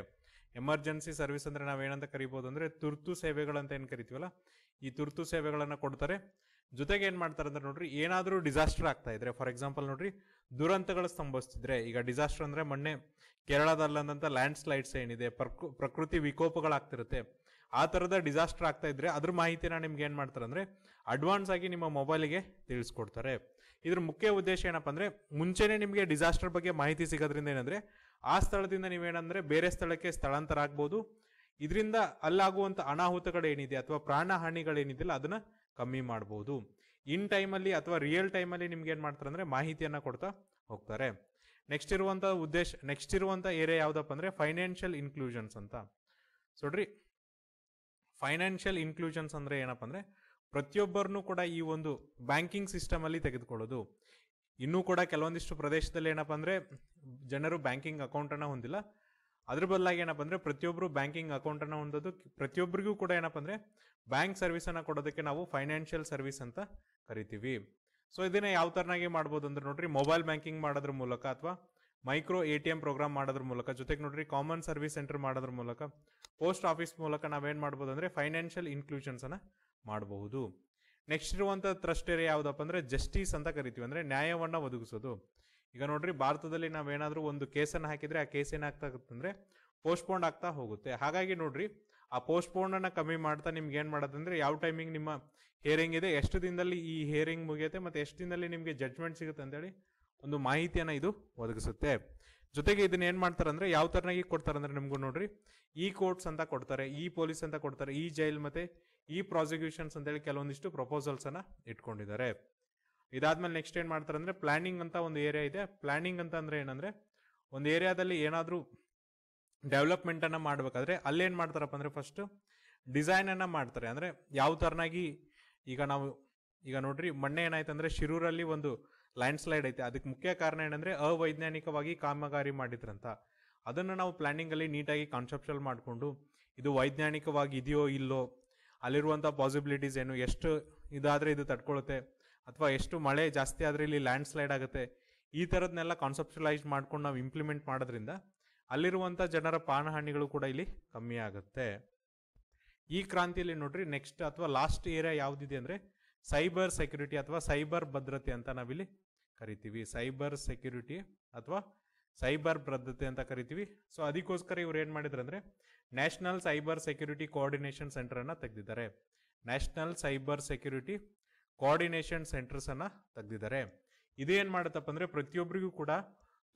ಎಮರ್ಜೆನ್ಸಿ ಸರ್ವಿಸ್ ಅಂದ್ರೆ ನಾವೇನಂತ ಏನಂತ ಕರಿಬಹುದು ಅಂದ್ರೆ ತುರ್ತು ಸೇವೆಗಳಂತ ಏನ್ ಕರಿತೀವಲ್ಲ ಈ ತುರ್ತು ಸೇವೆಗಳನ್ನ ಕೊಡ್ತಾರೆ ಜೊತೆಗೆ ಏನ್ ಮಾಡ್ತಾರೆ ಅಂದ್ರೆ ನೋಡ್ರಿ ಏನಾದ್ರೂ ಡಿಸಾಸ್ಟರ್ ಆಗ್ತಾ ಇದ್ರೆ ಫಾರ್ ಎಕ್ಸಾಂಪಲ್ ನೋಡ್ರಿ ದುರಂತಗಳು ಸಂಭವಿಸ್ತಿದ್ರೆ ಈಗ ಡಿಸಾಸ್ಟರ್ ಅಂದ್ರೆ ಮೊನ್ನೆ ಕೇರಳದಲ್ಲಂದಂತ ಲ್ಯಾಂಡ್ ಸ್ಲೈಡ್ಸ್ ಏನಿದೆ ಪ್ರಕೃತಿ ವಿಕೋಪಗಳಾಗ್ತಿರುತ್ತೆ ಆ ಥರದ ಡಿಸಾಸ್ಟರ್ ಆಗ್ತಾ ಇದ್ರೆ ಅದ್ರ ಮಾಹಿತಿನ ನಿಮ್ಗೆ ಏನು ಮಾಡ್ತಾರೆ ಅಂದರೆ ಅಡ್ವಾನ್ಸ್ ಆಗಿ ನಿಮ್ಮ ಮೊಬೈಲಿಗೆ ತಿಳಿಸ್ಕೊಡ್ತಾರೆ ಇದ್ರ ಮುಖ್ಯ ಉದ್ದೇಶ ಏನಪ್ಪ ಅಂದರೆ ಮುಂಚೆನೇ ನಿಮಗೆ ಡಿಸಾಸ್ಟರ್ ಬಗ್ಗೆ ಮಾಹಿತಿ ಸಿಗೋದ್ರಿಂದ ಏನಂದರೆ ಆ ಸ್ಥಳದಿಂದ ನೀವೇನಂದರೆ ಬೇರೆ ಸ್ಥಳಕ್ಕೆ ಸ್ಥಳಾಂತರ ಆಗ್ಬೋದು ಇದರಿಂದ ಅಲ್ಲಾಗುವಂಥ ಅನಾಹುತಗಳೇನಿದೆ ಅಥವಾ ಪ್ರಾಣ ಹಾನಿಗಳೇನಿದೆಯಲ್ಲ ಅದನ್ನು ಕಮ್ಮಿ ಮಾಡ್ಬೋದು ಇನ್ ಟೈಮಲ್ಲಿ ಅಥವಾ ರಿಯಲ್ ಟೈಮಲ್ಲಿ ನಿಮ್ಗೆ ಏನು ಮಾಡ್ತಾರೆ ಅಂದರೆ ಮಾಹಿತಿಯನ್ನು ಕೊಡ್ತಾ ಹೋಗ್ತಾರೆ ನೆಕ್ಸ್ಟ್ ಇರುವಂಥ ಉದ್ದೇಶ ನೆಕ್ಸ್ಟ್ ಇರುವಂಥ ಏರಿಯಾ ಯಾವುದಪ್ಪ ಅಂದರೆ ಫೈನಾನ್ಷಿಯಲ್ ಇನ್ಕ್ಲೂಷನ್ಸ್ ಅಂತ ನೋಡ್ರಿ ಫೈನಾನ್ಷಿಯಲ್ ಇನ್ಕ್ಲೂಷನ್ಸ್ ಅಂದರೆ ಏನಪ್ಪ ಅಂದರೆ ಪ್ರತಿಯೊಬ್ಬರನ್ನು ಕೂಡ ಈ ಒಂದು ಬ್ಯಾಂಕಿಂಗ್ ಸಿಸ್ಟಮಲ್ಲಿ ತೆಗೆದುಕೊಳ್ಳೋದು ಇನ್ನೂ ಕೂಡ ಕೆಲವೊಂದಿಷ್ಟು ಪ್ರದೇಶದಲ್ಲಿ ಏನಪ್ಪ ಅಂದರೆ ಜನರು ಬ್ಯಾಂಕಿಂಗ್ ಅಕೌಂಟನ್ನು ಹೊಂದಿಲ್ಲ ಅದ್ರ ಬದಲಾಗಿ ಏನಪ್ಪ ಅಂದರೆ ಪ್ರತಿಯೊಬ್ಬರು ಬ್ಯಾಂಕಿಂಗ್ ಅಕೌಂಟನ್ನು ಹೊಂದೋದು ಪ್ರತಿಯೊಬ್ಬರಿಗೂ ಕೂಡ ಏನಪ್ಪ ಅಂದರೆ ಬ್ಯಾಂಕ್ ಸರ್ವಿಸನ್ನು ಕೊಡೋದಕ್ಕೆ ನಾವು ಫೈನಾನ್ಷಿಯಲ್ ಸರ್ವಿಸ್ ಅಂತ ಕರಿತೀವಿ ಸೊ ಇದನ್ನ ಯಾವ ತರನಾಗಿ ಮಾಡ್ಬೋದು ಅಂದ್ರೆ ನೋಡ್ರಿ ಮೊಬೈಲ್ ಬ್ಯಾಂಕಿಂಗ್ ಮಾಡೋದ್ರ ಮೂಲಕ ಅಥವಾ micro A T M programme ಮಾಡೋದ್ರ ಮೂಲಕ ಜೊತೆಗೆ ನೋಡ್ರಿ ಕಾಮನ್ ಸರ್ವಿಸ್ ಸೆಂಟರ್ ಮಾಡೋದ್ರ ಮೂಲಕ ಪೋಸ್ಟ್ ಆಫೀಸ್ ಮೂಲಕ ನಾವೇನು ಮಾಡ್ಬೋದು ಅಂದರೆ ಫೈನಾನ್ಷಿಯಲ್ ಇನ್ಕ್ಲೂಷನ್ಸನ್ನು ಮಾಡಬಹುದು ನೆಕ್ಸ್ಟ್ ಇರುವಂಥ ಟ್ರಸ್ಟ್ ಏರಿಯಾ ಯಾವುದಪ್ಪ ಅಂದರೆ ಜಸ್ಟಿಸ್ ಅಂತ ಕರಿತೀವಿ ಅಂದರೆ ನ್ಯಾಯವನ್ನು ಒದಗಿಸೋದು ಈಗ ನೋಡ್ರಿ ಭಾರತದಲ್ಲಿ ನಾವೇನಾದರೂ ಒಂದು ಕೇಸನ್ನು ಹಾಕಿದರೆ ಆ ಕೇಸ್ ಏನಾಗ್ತಂದ್ರೆ ಪೋಸ್ಟ್ಪೋಂಡ್ ಆಗ್ತಾ ಹೋಗುತ್ತೆ ಹಾಗಾಗಿ ನೋಡ್ರಿ ಆ ಪೋಸ್ಟ್ಪೋಂಡನ್ನು ಕಮ್ಮಿ ಮಾಡ್ತಾ ನಿಮ್ಗೆ ಏನು ಮಾಡೋದಂದ್ರೆ ಯಾವ ಟೈಮಿಂಗ್ ನಿಮ್ಮ ಹಿಯರಿಂಗ್ ಇದೆ ಎಷ್ಟು ದಿನದಲ್ಲಿ ಈ ಹಿಯರಿಂಗ್ ಮುಗಿಯುತ್ತೆ ಮತ್ತು ಎಷ್ಟು ದಿನದಲ್ಲಿ ನಿಮಗೆ ಜಡ್ಜ್ಮೆಂಟ್ ಸಿಗುತ್ತೆ ಅಂತೇಳಿ ಒಂದು ಮಾಹಿತಿಯನ್ನು ಇದು ಒದಗಿಸುತ್ತೆ ಜೊತೆಗೆ ಇದನ್ನ ಏನು ಮಾಡ್ತಾರೆ ಅಂದ್ರೆ ಯಾವ ಥರನಾಗಿ ಕೊಡ್ತಾರೆ ಅಂದ್ರೆ ನಿಮ್ಗೂ ನೋಡ್ರಿ ಈ ಕೋರ್ಟ್ಸ್ ಅಂತ ಕೊಡ್ತಾರೆ ಈ ಪೊಲೀಸ್ ಅಂತ ಕೊಡ್ತಾರೆ ಈ ಜೈಲ್ ಮತ್ತೆ ಈ ಪ್ರಾಸಿಕ್ಯೂಷನ್ಸ್ ಅಂತೇಳಿ ಕೆಲವೊಂದಿಷ್ಟು ಪ್ರಪೋಸಲ್ಸ್ ಅನ್ನ ಇಟ್ಕೊಂಡಿದ್ದಾರೆ ಇದಾದ್ಮೇಲೆ ನೆಕ್ಸ್ಟ್ ಏನು ಮಾಡ್ತಾರೆ ಅಂದ್ರೆ ಪ್ಲಾನಿಂಗ್ ಅಂತ ಒಂದು ಏರಿಯಾ ಇದೆ ಪ್ಲಾನಿಂಗ್ ಅಂತ ಅಂದ್ರೆ ಏನಂದ್ರೆ ಒಂದು ಏರಿಯಾದಲ್ಲಿ ಏನಾದರೂ ಡೆವಲಪ್ಮೆಂಟ್ ಅನ್ನ ಮಾಡ್ಬೇಕಾದ್ರೆ ಅಲ್ಲೇನ್ ಮಾಡ್ತಾರಪ್ಪ ಅಂದ್ರೆ ಫಸ್ಟ್ ಡಿಸೈನ್ ಅನ್ನ ಮಾಡ್ತಾರೆ ಅಂದ್ರೆ ಯಾವ ತರನಾಗಿ ಈಗ ನಾವು ಈಗ ನೋಡ್ರಿ ಮೊನ್ನೆ ಏನಾಯ್ತು ಅಂದ್ರೆ ಶಿರೂರಲ್ಲಿ ಒಂದು ಲ್ಯಾಂಡ್ ಸ್ಲೈಡ್ ಐತೆ ಅದಕ್ಕೆ ಮುಖ್ಯ ಕಾರಣ ಏನಂದ್ರೆ ಅವೈಜ್ಞಾನಿಕವಾಗಿ ಕಾಮಗಾರಿ ಮಾಡಿದ್ರಂತ ಅದನ್ನು ನಾವು ಪ್ಲಾನಿಂಗ್ ಅಲ್ಲಿ ನೀಟಾಗಿ ಕಾನ್ಸೆಪ್ಷಲ್ ಮಾಡಿಕೊಂಡು ಇದು ವೈಜ್ಞಾನಿಕವಾಗಿ ಇದೆಯೋ ಇಲ್ಲೋ ಅಲ್ಲಿರುವಂಥ ಪಾಸಿಬಿಲಿಟೀಸ್ ಏನು ಎಷ್ಟು ಇದಾದರೆ ಇದು ತಡ್ಕೊಳುತ್ತೆ ಅಥವಾ ಎಷ್ಟು ಮಳೆ ಜಾಸ್ತಿ ಆದರೆ ಇಲ್ಲಿ ಲ್ಯಾಂಡ್ ಸ್ಲೈಡ್ ಆಗುತ್ತೆ ಈ ಥರದನ್ನೆಲ್ಲ ಕಾನ್ಸೆಪ್ಷಲೈಸ್ ಮಾಡ್ಕೊಂಡು ನಾವು ಇಂಪ್ಲಿಮೆಂಟ್ ಮಾಡೋದ್ರಿಂದ ಅಲ್ಲಿರುವಂಥ ಜನರ ಪಾನಹಾನಿಗಳು ಕೂಡ ಇಲ್ಲಿ ಕಮ್ಮಿ ಆಗುತ್ತೆ ಈ ಕ್ರಾಂತಿಯಲ್ಲಿ ನೋಡ್ರಿ ನೆಕ್ಸ್ಟ್ ಅಥವಾ ಲಾಸ್ಟ್ ಏರಿಯಾ ಯಾವುದಿದೆ ಅಂದರೆ ಸೈಬರ್ ಸೆಕ್ಯೂರಿಟಿ ಅಥವಾ ಸೈಬರ್ ಭದ್ರತೆ ಅಂತ ನಾವಿಲ್ಲಿ ಕರಿತೀವಿ ಸೈಬರ್ ಸೆಕ್ಯೂರಿಟಿ ಅಥವಾ ಸೈಬರ್ ಭದ್ರತೆ ಅಂತ ಕರಿತೀವಿ ಸೊ ಅದಕ್ಕೋಸ್ಕರ ಇವ್ರು ಏನು ಮಾಡಿದ್ರು ಅಂದರೆ ನ್ಯಾಷನಲ್ ಸೈಬರ್ ಸೆಕ್ಯೂರಿಟಿ ಕೋಆರ್ಡಿನೇಷನ್ ಸೆಂಟರನ್ನು ತೆಗೆದಿದ್ದಾರೆ ನ್ಯಾಷನಲ್ ಸೈಬರ್ ಸೆಕ್ಯೂರಿಟಿ ಕೋಆರ್ಡಿನೇಷನ್ ಸೆಂಟರ್ಸನ್ನು ತೆಗೆದಿದ್ದಾರೆ ಇದೇನು ಮಾಡುತ್ತಪ್ಪ ಅಂದರೆ ಪ್ರತಿಯೊಬ್ಬರಿಗೂ ಕೂಡ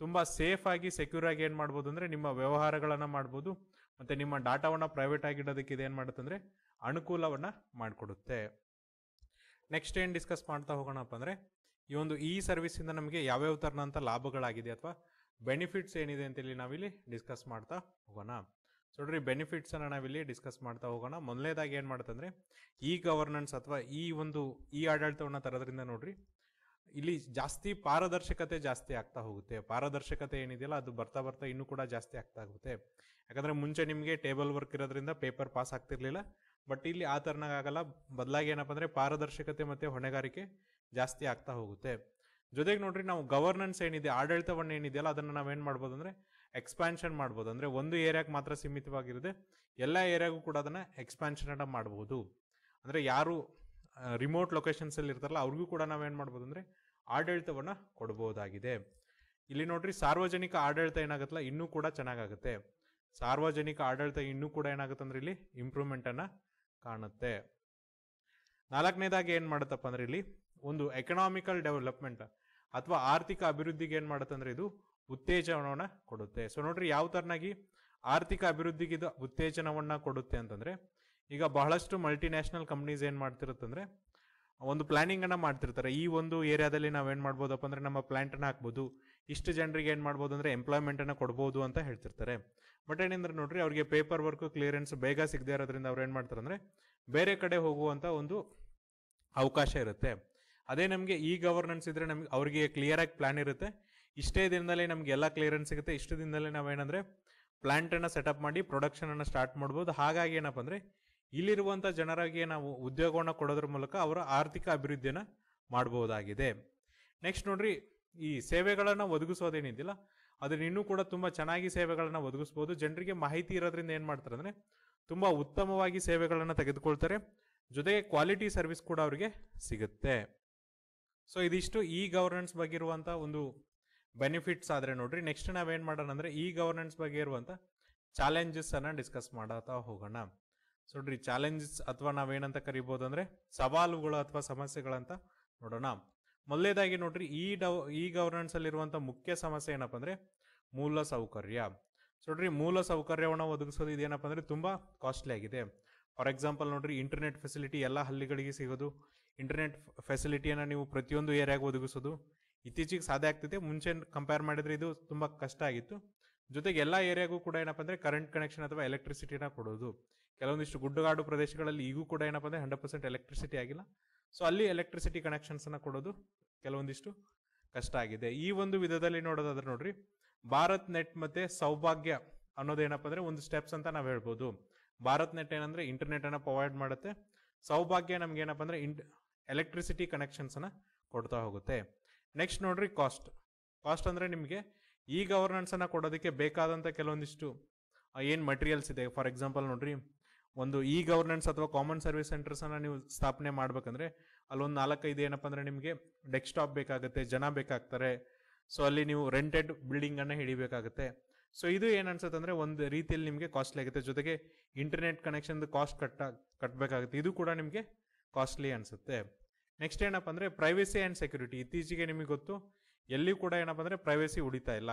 ತುಂಬ ಸೇಫ್ ಆಗಿ ಸೆಕ್ಯೂರ್ ಆಗಿ ಏನು ಮಾಡ್ಬೋದು ಅಂದರೆ ನಿಮ್ಮ ವ್ಯವಹಾರಗಳನ್ನು ಮಾಡ್ಬೋದು ಮತ್ತು ನಿಮ್ಮ ಡಾಟಾವನ್ನು ಪ್ರೈವೇಟ್ ಆಗಿ ಇಡೋದಕ್ಕೆ ಇದು ಮಾಡುತ್ತೆ ಅಂದರೆ ಅನುಕೂಲವನ್ನು ಮಾಡಿಕೊಡುತ್ತೆ ನೆಕ್ಸ್ಟ್ ಏನು ಡಿಸ್ಕಸ್ ಮಾಡ್ತಾ ಹೋಗೋಣಪ್ಪ ಅಂದರೆ ಈ ಒಂದು ಇ ಸರ್ವಿಸಿಂದ ನಮಗೆ ಯಾವ್ಯಾವ ತರನಂತ ಲಾಭಗಳಾಗಿದೆ ಅಥವಾ ಬೆನಿಫಿಟ್ಸ್ ಏನಿದೆ ಅಂತೇಳಿ ನಾವಿಲ್ಲಿ ಡಿಸ್ಕಸ್ ಮಾಡ್ತಾ ಹೋಗೋಣ ಸೊ ನೋಡ್ರಿ ಬೆನಿಫಿಟ್ಸನ್ನು ನಾವಿಲ್ಲಿ ಡಿಸ್ಕಸ್ ಮಾಡ್ತಾ ಹೋಗೋಣ ಮೊದಲನೇದಾಗಿ ಏನು ಮಾಡ್ತಂದ್ರೆ ಇ ಗವರ್ನೆನ್ಸ್ ಅಥವಾ ಈ ಒಂದು ಇ ಆಡಳಿತವನ್ನು ತರೋದ್ರಿಂದ ನೋಡ್ರಿ ಇಲ್ಲಿ ಜಾಸ್ತಿ ಪಾರದರ್ಶಕತೆ ಜಾಸ್ತಿ ಆಗ್ತಾ ಹೋಗುತ್ತೆ ಪಾರದರ್ಶಕತೆ ಏನಿದೆಯಲ್ಲ ಅದು ಬರ್ತಾ ಬರ್ತಾ ಇನ್ನೂ ಕೂಡ ಜಾಸ್ತಿ ಆಗ್ತಾ ಹೋಗುತ್ತೆ ಯಾಕಂದ್ರೆ ಮುಂಚೆ ನಿಮಗೆ ಟೇಬಲ್ ವರ್ಕ್ ಇರೋದ್ರಿಂದ ಪೇಪರ್ ಪಾಸ್ ಆಗ್ತಿರ್ಲಿಲ್ಲ ಬಟ್ ಇಲ್ಲಿ ಆ ಥರನಾಗಲ್ಲ ಬದಲಾಗಿ ಏನಪ್ಪ ಅಂದರೆ ಪಾರದರ್ಶಕತೆ ಮತ್ತು ಹೊಣೆಗಾರಿಕೆ ಜಾಸ್ತಿ ಆಗ್ತಾ ಹೋಗುತ್ತೆ ಜೊತೆಗೆ ನೋಡ್ರಿ ನಾವು ಗವರ್ನೆನ್ಸ್ ಏನಿದೆ ಆಡಳಿತವನ್ನು ಏನಿದೆಯಲ್ಲ ಅದನ್ನು ನಾವೇನು ಮಾಡ್ಬೋದು ಅಂದರೆ ಎಕ್ಸ್ಪ್ಯಾನ್ಷನ್ ಮಾಡ್ಬೋದು ಅಂದರೆ ಒಂದು ಏರಿಯಾಗೆ ಮಾತ್ರ ಸೀಮಿತವಾಗಿರುತ್ತೆ ಎಲ್ಲ ಏರಿಯಾಗೂ ಕೂಡ ಅದನ್ನು ಎಕ್ಸ್ಪಾನ್ಷನ್ ಮಾಡ್ಬೋದು ಅಂದರೆ ಯಾರು ರಿಮೋಟ್ ಲೊಕೇಶನ್ಸಲ್ಲಿ ಇರ್ತಾರಲ್ಲ ಅವ್ರಿಗೂ ಕೂಡ ನಾವೇನು ಮಾಡ್ಬೋದು ಅಂದರೆ ಆಡಳಿತವನ್ನು ಕೊಡ್ಬೋದಾಗಿದೆ ಇಲ್ಲಿ ನೋಡ್ರಿ ಸಾರ್ವಜನಿಕ ಆಡಳಿತ ಏನಾಗುತ್ತಲ್ಲ ಇನ್ನೂ ಕೂಡ ಚೆನ್ನಾಗಾಗುತ್ತೆ ಸಾರ್ವಜನಿಕ ಆಡಳಿತ ಇನ್ನೂ ಕೂಡ ಏನಾಗುತ್ತೆ ಅಂದರೆ ಇಲ್ಲಿ ಇಂಪ್ರೂವ್ಮೆಂಟನ್ನು ಕಾಣುತ್ತೆ ನಾಲ್ಕನೇದಾಗಿ ಏನು ಮಾಡುತ್ತಪ್ಪ ಅಂದ್ರೆ ಇಲ್ಲಿ ಒಂದು ಎಕನಾಮಿಕಲ್ ಡೆವಲಪ್ಮೆಂಟ್ ಅಥವಾ ಆರ್ಥಿಕ ಅಭಿವೃದ್ಧಿಗೆ ಏನು ಅಂದ್ರೆ ಇದು ಉತ್ತೇಜನವನ್ನು ಕೊಡುತ್ತೆ ಸೊ ನೋಡ್ರಿ ಯಾವ ತರನಾಗಿ ಆರ್ಥಿಕ ಅಭಿವೃದ್ಧಿಗೆ ಇದು ಉತ್ತೇಜನವನ್ನ ಕೊಡುತ್ತೆ ಅಂತಂದ್ರೆ ಈಗ ಬಹಳಷ್ಟು ಮಲ್ಟಿ ನ್ಯಾಷನಲ್ ಕಂಪ್ನೀಸ್ ಏನು ಮಾಡ್ತಿರುತ್ತಂದ್ರೆ ಒಂದು ಪ್ಲಾನಿಂಗ್ ಅನ್ನ ಮಾಡ್ತಿರ್ತಾರೆ ಈ ಒಂದು ಏರಿಯಾದಲ್ಲಿ ನಾವೇನ್ ಮಾಡ್ಬೋದಪ್ಪ ಅಂದ್ರೆ ನಮ್ಮ ಪ್ಲಾಂಟ್ ಅನ್ನ ಹಾಕ್ಬೋದು ಇಷ್ಟು ಜನರಿಗೆ ಏನು ಮಾಡ್ಬೋದು ಅಂದರೆ ಎಂಪ್ಲಾಯ್ಮೆಂಟನ್ನು ಕೊಡ್ಬೋದು ಅಂತ ಹೇಳ್ತಿರ್ತಾರೆ ಬಟ್ ಏನಂದ್ರೆ ನೋಡಿರಿ ಅವ್ರಿಗೆ ಪೇಪರ್ ವರ್ಕ್ ಕ್ಲಿಯರೆನ್ಸ್ ಬೇಗ ಸಿಗದೆ ಇರೋದ್ರಿಂದ ಅವ್ರು ಏನು ಮಾಡ್ತಾರೆ ಅಂದರೆ ಬೇರೆ ಕಡೆ ಹೋಗುವಂಥ ಒಂದು ಅವಕಾಶ ಇರುತ್ತೆ ಅದೇ ನಮಗೆ ಈ ಗವರ್ನೆನ್ಸ್ ಇದ್ರೆ ನಮ್ಗೆ ಅವರಿಗೆ ಕ್ಲಿಯರ್ ಆಗಿ ಪ್ಲಾನ್ ಇರುತ್ತೆ ಇಷ್ಟೇ ದಿನದಲ್ಲಿ ನಮ್ಗೆ ಎಲ್ಲ ಕ್ಲಿಯರೆನ್ಸ್ ಸಿಗುತ್ತೆ ಇಷ್ಟು ದಿನದಲ್ಲೇ ನಾವೇನಂದರೆ ಪ್ಲ್ಯಾಂಟನ್ನು ಸೆಟಪ್ ಮಾಡಿ ಪ್ರೊಡಕ್ಷನನ್ನು ಸ್ಟಾರ್ಟ್ ಮಾಡ್ಬೋದು ಹಾಗಾಗಿ ಏನಪ್ಪ ಅಂದರೆ ಇಲ್ಲಿರುವಂಥ ಜನರಿಗೆ ನಾವು ಉದ್ಯೋಗವನ್ನು ಕೊಡೋದ್ರ ಮೂಲಕ ಅವರ ಆರ್ಥಿಕ ಅಭಿವೃದ್ಧಿಯನ್ನು ಮಾಡ್ಬೋದಾಗಿದೆ ನೆಕ್ಸ್ಟ್ ನೋಡ್ರಿ ಈ ಸೇವೆಗಳನ್ನು ಒದಗಿಸೋದೇನಿದ್ದಿಲ್ಲ ಅದನ್ನ ಇನ್ನೂ ಕೂಡ ತುಂಬ ಚೆನ್ನಾಗಿ ಸೇವೆಗಳನ್ನು ಒದಗಿಸ್ಬೋದು ಜನರಿಗೆ ಮಾಹಿತಿ ಇರೋದ್ರಿಂದ ಏನು ಮಾಡ್ತಾರೆ ಅಂದರೆ ತುಂಬ ಉತ್ತಮವಾಗಿ ಸೇವೆಗಳನ್ನು ತೆಗೆದುಕೊಳ್ತಾರೆ ಜೊತೆಗೆ ಕ್ವಾಲಿಟಿ ಸರ್ವಿಸ್ ಕೂಡ ಅವರಿಗೆ ಸಿಗುತ್ತೆ ಸೊ ಇದಿಷ್ಟು ಇ ಗವರ್ನೆನ್ಸ್ ಬಗ್ಗೆ ಇರುವಂಥ ಒಂದು ಬೆನಿಫಿಟ್ಸ್ ಆದರೆ ನೋಡ್ರಿ ನೆಕ್ಸ್ಟ್ ನಾವೇನು ಮಾಡೋಣ ಅಂದರೆ ಇ ಗವರ್ನೆನ್ಸ್ ಬಗ್ಗೆ ಇರುವಂಥ ಚಾಲೆಂಜಸ್ಸನ್ನು ಡಿಸ್ಕಸ್ ಮಾಡತಾ ಹೋಗೋಣ ಸೊ ನೋಡ್ರಿ ಚಾಲೆಂಜಸ್ ಅಥವಾ ನಾವೇನಂತ ಕರಿಬೋದು ಅಂದರೆ ಸವಾಲುಗಳು ಅಥವಾ ಸಮಸ್ಯೆಗಳಂತ ನೋಡೋಣ ಮೊದಲೇದಾಗಿ ನೋಡ್ರಿ ಈ ಡವ್ ಈ ಗವರ್ನೆನ್ಸ್ ಅಲ್ಲಿರುವಂಥ ಮುಖ್ಯ ಸಮಸ್ಯೆ ಏನಪ್ಪ ಅಂದರೆ ಮೂಲ ಸೌಕರ್ಯ ಸೊ ನೋಡ್ರಿ ಮೂಲ ಸೌಕರ್ಯವನ್ನು ಒದಗಿಸೋದು ಇದೇನಪ್ಪ ಅಂದ್ರೆ ತುಂಬ ಕಾಸ್ಟ್ಲಿ ಆಗಿದೆ ಫಾರ್ ಎಕ್ಸಾಂಪಲ್ ನೋಡ್ರಿ ಇಂಟರ್ನೆಟ್ ಫೆಸಿಲಿಟಿ ಎಲ್ಲ ಹಳ್ಳಿಗಳಿಗೆ ಸಿಗೋದು ಇಂಟರ್ನೆಟ್ ಫೆಸಿಲಿಟಿಯನ್ನು ನೀವು ಪ್ರತಿಯೊಂದು ಏರಿಯಾಗೆ ಒದಗಿಸೋದು ಇತ್ತೀಚೆಗೆ ಸಾಧ್ಯ ಆಗ್ತೈತೆ ಮುಂಚೆ ಕಂಪೇರ್ ಮಾಡಿದ್ರೆ ಇದು ತುಂಬ ಕಷ್ಟ ಆಗಿತ್ತು ಜೊತೆಗೆ ಎಲ್ಲ ಏರಿಯಾಗೂ ಕೂಡ ಏನಪ್ಪ ಅಂದ್ರೆ ಕರೆಂಟ್ ಕನೆಕ್ಷನ್ ಅಥವಾ ಎಲೆಕ್ಟ್ರಿಸಿಟಿನ ಕೊಡೋದು ಕೆಲವೊಂದಿಷ್ಟು ಗುಡ್ಡಗಾಡು ಪ್ರದೇಶಗಳಲ್ಲಿ ಈಗೂ ಕೂಡ ಏನಪ್ಪ ಅಂದರೆ ಹಂಡ್ರೆಡ್ ಪರ್ಸೆಂಟ್ ಎಲೆಕ್ಟ್ರಿಸಿಟಿ ಆಗಿಲ್ಲ ಸೊ ಅಲ್ಲಿ ಎಲೆಕ್ಟ್ರಿಸಿಟಿ ಕನೆಕ್ಷನ್ಸನ್ನ ಕೊಡೋದು ಕೆಲವೊಂದಿಷ್ಟು ಕಷ್ಟ ಆಗಿದೆ ಈ ಒಂದು ವಿಧದಲ್ಲಿ ನೋಡೋದಾದ್ರೆ ನೋಡ್ರಿ ಭಾರತ್ ನೆಟ್ ಮತ್ತೆ ಸೌಭಾಗ್ಯ ಅನ್ನೋದೇನಪ್ಪ ಅಂದ್ರೆ ಒಂದು ಸ್ಟೆಪ್ಸ್ ಅಂತ ನಾವು ಹೇಳ್ಬೋದು ಭಾರತ್ ನೆಟ್ ಏನಂದ್ರೆ ಇಂಟರ್ನೆಟ್ ಅನ್ನ ಪ್ರೊವೈಡ್ ಮಾಡುತ್ತೆ ಸೌಭಾಗ್ಯ ನಮ್ಗೆ ಏನಪ್ಪ ಅಂದ್ರೆ ಎಲೆಕ್ಟ್ರಿಸಿಟಿ ಕನೆಕ್ಷನ್ಸ್ ಅನ್ನ ಕೊಡ್ತಾ ಹೋಗುತ್ತೆ ನೆಕ್ಸ್ಟ್ ನೋಡ್ರಿ ಕಾಸ್ಟ್ ಕಾಸ್ಟ್ ಅಂದ್ರೆ ನಿಮಗೆ ಈ ಗವರ್ನೆನ್ಸ್ ಅನ್ನ ಕೊಡೋದಕ್ಕೆ ಬೇಕಾದಂತ ಕೆಲವೊಂದಿಷ್ಟು ಏನ್ ಮಟೀರಿಯಲ್ಸ್ ಇದೆ ಫಾರ್ ಎಕ್ಸಾಂಪಲ್ ನೋಡ್ರಿ ಒಂದು ಇ ಗವರ್ನೆನ್ಸ್ ಅಥವಾ ಕಾಮನ್ ಸರ್ವಿಸ್ ಸೆಂಟರ್ಸ್ ಅನ್ನ ನೀವು ಸ್ಥಾಪನೆ ಮಾಡ್ಬೇಕಂದ್ರೆ ಅಲ್ಲೊಂದು ನಾಲ್ಕೈದು ಏನಪ್ಪ ಅಂದರೆ ನಿಮಗೆ ಡೆಸ್ಕ್ಟಾಪ್ ಬೇಕಾಗುತ್ತೆ ಜನ ಬೇಕಾಗ್ತಾರೆ ಸೊ ಅಲ್ಲಿ ನೀವು ರೆಂಟೆಡ್ ಬಿಲ್ಡಿಂಗನ್ನು ಹಿಡಿಬೇಕಾಗುತ್ತೆ ಸೊ ಇದು ಏನು ಅನ್ಸುತ್ತೆ ಅಂದರೆ ಒಂದು ರೀತಿಯಲ್ಲಿ ನಿಮಗೆ ಕಾಸ್ಟ್ಲಿ ಆಗುತ್ತೆ ಜೊತೆಗೆ ಇಂಟರ್ನೆಟ್ ಕನೆಕ್ಷನ್ದು ಕಾಸ್ಟ್ ಕಟ್ಟ ಕಟ್ಟಬೇಕಾಗುತ್ತೆ ಇದು ಕೂಡ ನಿಮಗೆ ಕಾಸ್ಟ್ಲಿ ಅನಿಸುತ್ತೆ ನೆಕ್ಸ್ಟ್ ಏನಪ್ಪ ಅಂದರೆ ಪ್ರೈವೇಸಿ ಆ್ಯಂಡ್ ಸೆಕ್ಯೂರಿಟಿ ಇತ್ತೀಚೆಗೆ ನಿಮಗೆ ಗೊತ್ತು ಎಲ್ಲಿ ಕೂಡ ಏನಪ್ಪ ಅಂದರೆ ಪ್ರೈವೇಸಿ ಉಳಿತಾ ಇಲ್ಲ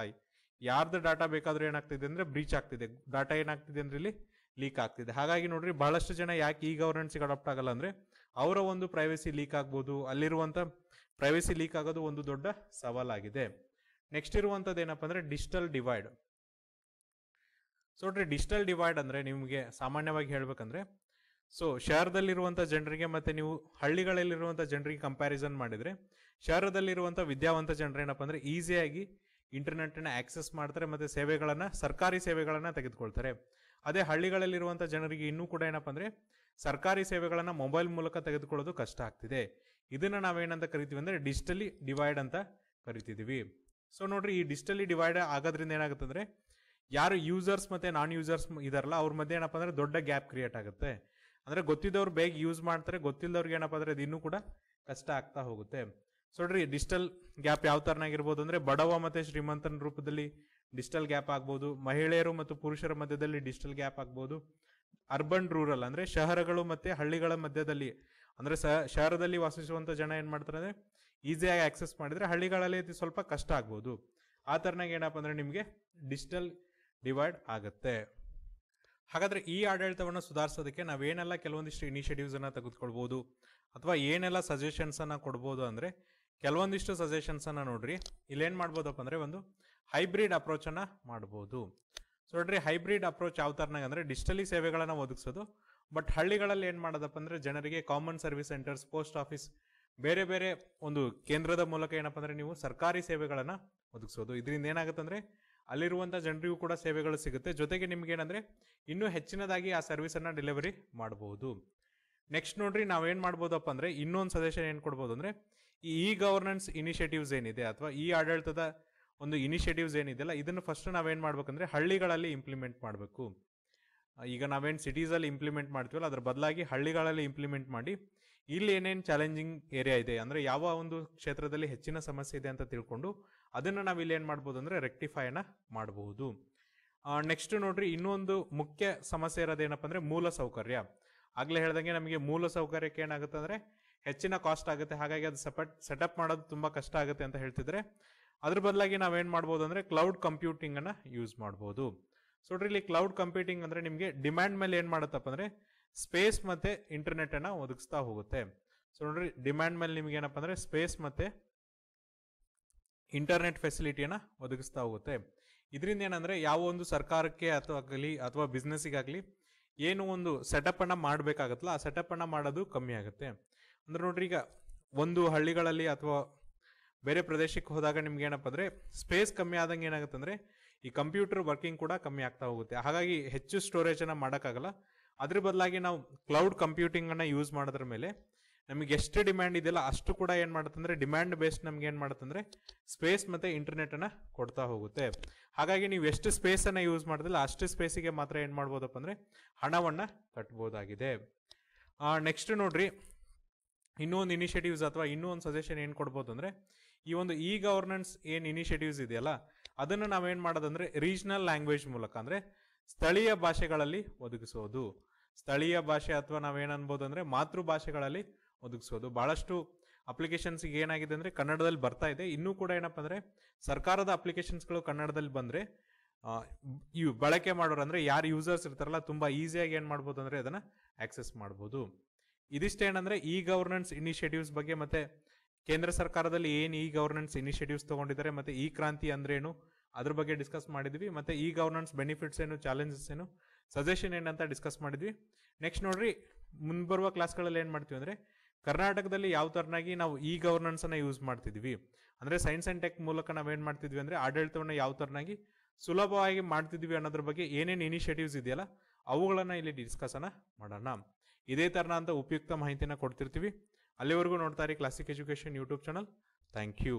ಯಾರ್ದು ಡಾಟಾ ಬೇಕಾದರೂ ಏನಾಗ್ತಿದೆ ಅಂದರೆ ಬ್ರೀಚ್ ಆಗ್ತಿದೆ ಡಾಟಾ ಏನಾಗ್ತಿದೆ ಅಂದರೆ ಇಲ್ಲಿ ಲೀಕ್ ಆಗ್ತಿದೆ ಹಾಗಾಗಿ ನೋಡಿರಿ ಬಹಳಷ್ಟು ಜನ ಯಾಕೆ ಈ ಗವರ್ನೆನ್ಸ್ಗೆ ಅಡಾಪ್ಟ್ ಆಗಲ್ಲ ಅಂದರೆ ಅವರ ಒಂದು ಪ್ರೈವಸಿ ಲೀಕ್ ಆಗ್ಬೋದು ಅಲ್ಲಿರುವಂತ ಪ್ರೈವಸಿ ಲೀಕ್ ಆಗೋದು ಒಂದು ದೊಡ್ಡ ಸವಾಲಾಗಿದೆ ನೆಕ್ಸ್ಟ್ ಇರುವಂಥದ್ದು ಏನಪ್ಪ ಅಂದರೆ ಡಿಜಿಟಲ್ ಡಿವೈಡ್ ಸೊ ನೋಡ್ರಿ ಡಿಜಿಟಲ್ ಡಿವೈಡ್ ಅಂದ್ರೆ ನಿಮಗೆ ಸಾಮಾನ್ಯವಾಗಿ ಹೇಳಬೇಕಂದ್ರೆ ಸೊ ಶಹರದಲ್ಲಿರುವಂಥ ಜನರಿಗೆ ಮತ್ತೆ ನೀವು ಹಳ್ಳಿಗಳಲ್ಲಿರುವಂಥ ಜನರಿಗೆ ಕಂಪ್ಯಾರಿಸನ್ ಮಾಡಿದ್ರೆ ಶಹರದಲ್ಲಿರುವಂಥ ವಿದ್ಯಾವಂತ ಜನರು ಏನಪ್ಪ ಅಂದ್ರೆ ಈಸಿಯಾಗಿ ಇಂಟರ್ನೆಟ್ನ ಆಕ್ಸೆಸ್ ಮಾಡ್ತಾರೆ ಮತ್ತೆ ಸೇವೆಗಳನ್ನು ಸರ್ಕಾರಿ ಸೇವೆಗಳನ್ನು ತೆಗೆದುಕೊಳ್ತಾರೆ ಅದೇ ಹಳ್ಳಿಗಳಲ್ಲಿರುವಂಥ ಜನರಿಗೆ ಇನ್ನೂ ಕೂಡ ಏನಪ್ಪ ಅಂದರೆ ಸರ್ಕಾರಿ ಸೇವೆಗಳನ್ನು ಮೊಬೈಲ್ ಮೂಲಕ ತೆಗೆದುಕೊಳ್ಳೋದು ಕಷ್ಟ ಆಗ್ತಿದೆ ಇದನ್ನು ನಾವೇನಂತ ಕರಿತೀವಿ ಅಂದರೆ ಡಿಜಿಟಲಿ ಡಿವೈಡ್ ಅಂತ ಕರಿತಿದ್ದೀವಿ ಸೊ ನೋಡ್ರಿ ಈ ಡಿಜಿಟಲಿ ಡಿವೈಡ್ ಆಗೋದ್ರಿಂದ ಏನಾಗುತ್ತೆ ಅಂದರೆ ಯಾರು ಯೂಸರ್ಸ್ ಮತ್ತು ನಾನ್ ಯೂಸರ್ಸ್ ಇದಾರಲ್ಲ ಅವ್ರ ಮಧ್ಯೆ ಏನಪ್ಪ ಅಂದ್ರೆ ದೊಡ್ಡ ಗ್ಯಾಪ್ ಕ್ರಿಯೇಟ್ ಆಗುತ್ತೆ ಅಂದ್ರೆ ಗೊತ್ತಿದ್ದವ್ರು ಬೇಗ ಯೂಸ್ ಮಾಡ್ತಾರೆ ಗೊತ್ತಿಲ್ಲದವ್ರಿಗೆ ಏನಪ್ಪ ಅಂದರೆ ಇನ್ನೂ ಕೂಡ ಕಷ್ಟ ಆಗ್ತಾ ಹೋಗುತ್ತೆ ಸೊ ನೋಡ್ರಿ ಡಿಜಿಟಲ್ ಗ್ಯಾಪ್ ಯಾವ ಥರನಾಗಿರ್ಬೋದು ಅಂದರೆ ಬಡವ ಮತ್ತು ಶ್ರೀಮಂತನ ರೂಪದಲ್ಲಿ ಡಿಜಿಟಲ್ ಗ್ಯಾಪ್ ಆಗ್ಬೋದು ಮಹಿಳೆಯರು ಮತ್ತು ಪುರುಷರ ಮಧ್ಯದಲ್ಲಿ ಡಿಜಿಟಲ್ ಗ್ಯಾಪ್ ಆಗ್ಬೋದು ಅರ್ಬನ್ ರೂರಲ್ ಅಂದ್ರೆ ಶಹರಗಳು ಮತ್ತೆ ಹಳ್ಳಿಗಳ ಮಧ್ಯದಲ್ಲಿ ಅಂದ್ರೆ ಶಹರದಲ್ಲಿ ವಾಸಿಸುವಂತ ಜನ ಏನು ಮಾಡ್ತಾರೆ ಅಂದರೆ ಈಸಿಯಾಗಿ ಆಕ್ಸೆಸ್ ಮಾಡಿದರೆ ಹಳ್ಳಿಗಳಲ್ಲಿ ಇದು ಸ್ವಲ್ಪ ಕಷ್ಟ ಆಗ್ಬೋದು ಆ ಥರನಾಗ ಏನಪ್ಪ ಅಂದ್ರೆ ನಿಮಗೆ ಡಿಜಿಟಲ್ ಡಿವೈಡ್ ಆಗುತ್ತೆ ಹಾಗಾದ್ರೆ ಈ ಆಡಳಿತವನ್ನು ಸುಧಾರಿಸೋದಕ್ಕೆ ನಾವೇನೆಲ್ಲ ಕೆಲವೊಂದಿಷ್ಟು ಇನಿಷಿಯೇಟಿವ್ಸನ್ನು ತೆಗೆದುಕೊಳ್ಬೋದು ಅಥವಾ ಏನೆಲ್ಲ ಸಜೆಷನ್ಸ್ ಕೊಡ್ಬೋದು ಅಂದರೆ ಕೆಲವೊಂದಿಷ್ಟು ಸಜೆಷನ್ಸ್ ನೋಡಿರಿ ಇಲ್ಲೇನು ಮಾಡ್ಬೋದಪ್ಪ ಅಂದ್ರೆ ಒಂದು ಹೈಬ್ರಿಡ್ ಅಪ್ರೋಚ್ ಮಾಡ್ಬೋದು ಸೊ ನೋಡ್ರಿ ಹೈಬ್ರಿಡ್ ಅಪ್ರೋಚ್ ಯಾವ ಥರನಾಗ ಅಂದರೆ ಡಿಜಿಟಲಿ ಸೇವೆಗಳನ್ನು ಒದಗಿಸೋದು ಬಟ್ ಹಳ್ಳಿಗಳಲ್ಲಿ ಏನು ಮಾಡೋದಪ್ಪ ಅಂದ್ರೆ ಜನರಿಗೆ common service centres post office ಬೇರೆ ಬೇರೆ ಒಂದು ಕೇಂದ್ರದ ಮೂಲಕ ಏನಪ್ಪ ಅಂದರೆ ನೀವು ಸರ್ಕಾರಿ ಸೇವೆಗಳನ್ನು ಒದಗಿಸೋದು ಇದರಿಂದ ಏನಾಗುತ್ತೆ ಅಂದ್ರೆ ಅಲ್ಲಿರುವಂಥ ಜನರಿಗೂ ಕೂಡ ಸೇವೆಗಳು ಸಿಗುತ್ತೆ ಜೊತೆಗೆ ನಿಮ್ಗೆ ಏನಂದ್ರೆ ಇನ್ನೂ ಹೆಚ್ಚಿನದಾಗಿ ಆ ಸರ್ವಿಸನ್ನು ಡೆಲಿವರಿ ಮಾಡಬಹುದು ನೆಕ್ಸ್ಟ್ ನೋಡ್ರಿ ನಾವು ಏನು ಮಾಡ್ಬೋದಪ್ಪ ಅಂದರೆ ಇನ್ನೊಂದು ಸಜೆಷನ್ ಏನು ಕೊಡ್ಬೋದು ಅಂದರೆ ಈ ಗವರ್ನೆನ್ಸ್ ಇನಿಷಿಯೇಟಿವ್ಸ್ ಏನಿದೆ ಅಥವಾ ಈ ಆಡಳಿತದ ಒಂದು ಇನಿಷಿಯೇಟಿವ್ಸ್ ಏನಿದೆಯಲ್ಲ ಇದನ್ನು ಫಸ್ಟ್ ನಾವೇನು ಮಾಡ್ಬೇಕಂದ್ರೆ ಹಳ್ಳಿಗಳಲ್ಲಿ ಇಂಪ್ಲಿಮೆಂಟ್ ಮಾಡಬೇಕು ಈಗ ನಾವೇನು ಸಿಟೀಸಲ್ಲಿ ಇಂಪ್ಲಿಮೆಂಟ್ ಮಾಡ್ತೀವಲ್ಲ ಅದರ ಬದಲಾಗಿ ಹಳ್ಳಿಗಳಲ್ಲಿ ಇಂಪ್ಲಿಮೆಂಟ್ ಮಾಡಿ ಇಲ್ಲಿ ಏನೇನು ಚಾಲೆಂಜಿಂಗ್ ಏರಿಯಾ ಇದೆ ಅಂದರೆ ಯಾವ ಒಂದು ಕ್ಷೇತ್ರದಲ್ಲಿ ಹೆಚ್ಚಿನ ಸಮಸ್ಯೆ ಇದೆ ಅಂತ ತಿಳ್ಕೊಂಡು ಅದನ್ನು ನಾವು ಇಲ್ಲಿ ಏನು ಮಾಡ್ಬೋದು ಅಂದರೆ ರೆಕ್ಟಿಫೈನ ಮಾಡಬಹುದು ನೆಕ್ಸ್ಟ್ ನೋಡ್ರಿ ಇನ್ನೊಂದು ಮುಖ್ಯ ಸಮಸ್ಯೆ ಇರೋದೇನಪ್ಪ ಅಂದರೆ ಮೂಲ ಸೌಕರ್ಯ ಆಗ್ಲೇ ಹೇಳ್ದಂಗೆ ನಮಗೆ ಮೂಲ ಸೌಕರ್ಯಕ್ಕೆ ಏನಾಗುತ್ತೆ ಅಂದರೆ ಹೆಚ್ಚಿನ ಕಾಸ್ಟ್ ಆಗುತ್ತೆ ಹಾಗಾಗಿ ಅದು ಸಪಟ್ ಸೆಟಪ್ ಮಾಡೋದು ತುಂಬ ಕಷ್ಟ ಆಗುತ್ತೆ ಅಂತ ಹೇಳ್ತಿದ್ರೆ ಅದ್ರ ಬದಲಾಗಿ ನಾವೇನ್ ಮಾಡ್ಬೋದು ಅಂದ್ರೆ ಕ್ಲೌಡ್ ಕಂಪ್ಯೂಟಿಂಗ್ ಅನ್ನ ಯೂಸ್ ಮಾಡ್ಬೋದು ಸೊ ಇಲ್ಲಿ ಕ್ಲೌಡ್ ಕಂಪ್ಯೂಟಿಂಗ್ ಅಂದ್ರೆ ನಿಮಗೆ ಡಿಮ್ಯಾಂಡ್ ಮೇಲೆ ಏನ್ ಮಾಡುತ್ತಪ್ಪ ಅಂದ್ರೆ ಸ್ಪೇಸ್ ಮತ್ತೆ ಇಂಟರ್ನೆಟ್ ಅನ್ನ ಒದಗಿಸ್ತಾ ಹೋಗುತ್ತೆ ಸೊ ನೋಡ್ರಿ ಡಿಮ್ಯಾಂಡ್ ಮೇಲೆ ನಿಮ್ಗೆ ಏನಪ್ಪಾ ಅಂದ್ರೆ ಸ್ಪೇಸ್ ಮತ್ತೆ ಇಂಟರ್ನೆಟ್ ಫೆಸಿಲಿಟಿಯನ್ನ ಒದಗಿಸ್ತಾ ಹೋಗುತ್ತೆ ಇದರಿಂದ ಏನಂದ್ರೆ ಯಾವ ಒಂದು ಸರ್ಕಾರಕ್ಕೆ ಅಥವಾ ಆಗಲಿ ಅಥವಾ ಬಿಸ್ನೆಸ್ಸಿಗಾಗಲಿ ಏನು ಒಂದು ಸೆಟಪ್ ಅನ್ನ ಮಾಡಬೇಕಾಗತ್ತಲ್ಲ ಆ ಸೆಟಪ್ ಅನ್ನ ಮಾಡೋದು ಕಮ್ಮಿ ಆಗುತ್ತೆ ಅಂದ್ರೆ ನೋಡ್ರಿ ಈಗ ಒಂದು ಹಳ್ಳಿಗಳಲ್ಲಿ ಅಥವಾ ಬೇರೆ ಪ್ರದೇಶಕ್ಕೆ ಹೋದಾಗ ನಿಮ್ಗೆ ಏನಪ್ಪ ಅಂದರೆ ಸ್ಪೇಸ್ ಕಮ್ಮಿ ಆದಂಗೆ ಏನಾಗುತ್ತೆ ಅಂದರೆ ಈ ಕಂಪ್ಯೂಟರ್ ವರ್ಕಿಂಗ್ ಕೂಡ ಕಮ್ಮಿ ಆಗ್ತಾ ಹೋಗುತ್ತೆ ಹಾಗಾಗಿ ಹೆಚ್ಚು ಸ್ಟೋರೇಜನ್ನು ಮಾಡೋಕ್ಕಾಗಲ್ಲ ಅದ್ರ ಬದಲಾಗಿ ನಾವು ಕ್ಲೌಡ್ ಕಂಪ್ಯೂಟಿಂಗನ್ನು ಯೂಸ್ ಮಾಡೋದ್ರ ಮೇಲೆ ನಮಗೆ ಎಷ್ಟು ಡಿಮ್ಯಾಂಡ್ ಇದೆಯಲ್ಲ ಅಷ್ಟು ಕೂಡ ಏನು ಮಾಡುತ್ತಂದ್ರೆ ಡಿಮ್ಯಾಂಡ್ ಬೇಸ್ಡ್ ನಮ್ಗೆ ಏನು ಮಾಡುತ್ತಂದ್ರೆ ಸ್ಪೇಸ್ ಮತ್ತು ಇಂಟರ್ನೆಟನ್ನು ಕೊಡ್ತಾ ಹೋಗುತ್ತೆ ಹಾಗಾಗಿ ನೀವು ಎಷ್ಟು ಸ್ಪೇಸನ್ನು ಯೂಸ್ ಮಾಡೋದಿಲ್ಲ ಅಷ್ಟು ಸ್ಪೇಸಿಗೆ ಮಾತ್ರ ಏನು ಮಾಡ್ಬೋದಪ್ಪ ಅಂದರೆ ಹಣವನ್ನು ಕಟ್ಬೋದಾಗಿದೆ ನೆಕ್ಸ್ಟ್ ನೋಡ್ರಿ ಇನ್ನೂ ಒಂದು ಇನಿಷಿಯೇಟಿವ್ಸ್ ಅಥವಾ ಇನ್ನೂ ಒಂದು ಸಜೆಷನ್ ಏನು ಕೊಡ್ಬೋದು ಅಂದರೆ ಈ ಒಂದು ಇ ಗವರ್ನೆನ್ಸ್ ಏನು ಇನಿಷಿಯೇಟಿವ್ಸ್ ಇದೆಯಲ್ಲ ಅದನ್ನು ನಾವೇನು ಮಾಡೋದಂದ್ರೆ ರೀಜನಲ್ ಲ್ಯಾಂಗ್ವೇಜ್ ಮೂಲಕ ಅಂದರೆ ಸ್ಥಳೀಯ ಭಾಷೆಗಳಲ್ಲಿ ಒದಗಿಸೋದು ಸ್ಥಳೀಯ ಭಾಷೆ ಅಥವಾ ನಾವೇನು ಅನ್ಬೋದು ಅಂದರೆ ಮಾತೃ ಭಾಷೆಗಳಲ್ಲಿ ಒದಗಿಸೋದು ಭಾಳಷ್ಟು ಅಪ್ಲಿಕೇಶನ್ಸ್ಗೆ ಏನಾಗಿದೆ ಅಂದರೆ ಕನ್ನಡದಲ್ಲಿ ಬರ್ತಾ ಇದೆ ಇನ್ನೂ ಕೂಡ ಏನಪ್ಪ ಅಂದರೆ ಸರ್ಕಾರದ ಅಪ್ಲಿಕೇಶನ್ಸ್ಗಳು ಕನ್ನಡದಲ್ಲಿ ಬಂದರೆ ಇವು ಬಳಕೆ ಮಾಡೋರು ಅಂದರೆ ಯಾರು ಯೂಸರ್ಸ್ ಇರ್ತಾರಲ್ಲ ತುಂಬ ಈಸಿಯಾಗಿ ಏನು ಮಾಡ್ಬೋದು ಅಂದರೆ ಅದನ್ನು ಆಕ್ಸೆಸ್ ಮಾಡ್ಬೋದು ಇದಿಷ್ಟೇನಂದರೆ ಇ ಗವರ್ನೆನ್ಸ್ ಇನಿಷಿಯೇಟಿವ್ಸ್ ಬಗ್ಗೆ ಮತ್ತೆ ಕೇಂದ್ರ ಸರ್ಕಾರದಲ್ಲಿ ಏನು ಇ ಗವರ್ನೆನ್ಸ್ ಇನಿಷಿಯೇಟಿವ್ಸ್ ತಗೊಂಡಿದ್ದಾರೆ ಮತ್ತೆ ಈ ಕ್ರಾಂತಿ ಅಂದ್ರೆ ಏನು ಅದ್ರ ಬಗ್ಗೆ ಡಿಸ್ಕಸ್ ಮಾಡಿದ್ವಿ ಮತ್ತೆ ಈ ಗವರ್ನೆನ್ಸ್ ಬೆನಿಫಿಟ್ಸ್ ಏನು ಚಾಲೆಂಜಸ್ ಏನು ಸಜೆಷನ್ ಏನು ಅಂತ ಡಿಸ್ಕಸ್ ಮಾಡಿದ್ವಿ ನೆಕ್ಸ್ಟ್ ನೋಡ್ರಿ ಮುಂಬರುವ ಕ್ಲಾಸ್ಗಳಲ್ಲಿ ಏನು ಮಾಡ್ತೀವಿ ಅಂದ್ರೆ ಕರ್ನಾಟಕದಲ್ಲಿ ಯಾವ ಥರನಾಗಿ ನಾವು ಇ ಗವರ್ನೆನ್ಸನ್ನು ಯೂಸ್ ಮಾಡ್ತಿದ್ವಿ ಅಂದ್ರೆ ಸೈನ್ಸ್ ಅಂಡ್ ಟೆಕ್ ಮೂಲಕ ಏನು ಮಾಡ್ತಿದ್ವಿ ಅಂದ್ರೆ ಆಡಳಿತವನ್ನು ಯಾವ ಥರನಾಗಿ ಸುಲಭವಾಗಿ ಮಾಡ್ತಿದ್ವಿ ಅನ್ನೋದ್ರ ಬಗ್ಗೆ ಏನೇನು ಇನಿಷಿಯೇಟಿವ್ಸ್ ಇದೆಯಲ್ಲ ಅವುಗಳನ್ನ ಇಲ್ಲಿ ಡಿಸ್ಕಸ್ ಮಾಡೋಣ ಇದೇ ಥರನ ಅಂತ ಉಪಯುಕ್ತ ಮಾಹಿತಿನ ಕೊಡ್ತಿರ್ತೀವಿ ಅಲ್ಲಿವರೆಗೂ ನೋಡ್ತಾ ಇರಿ classic education YouTube channel thank you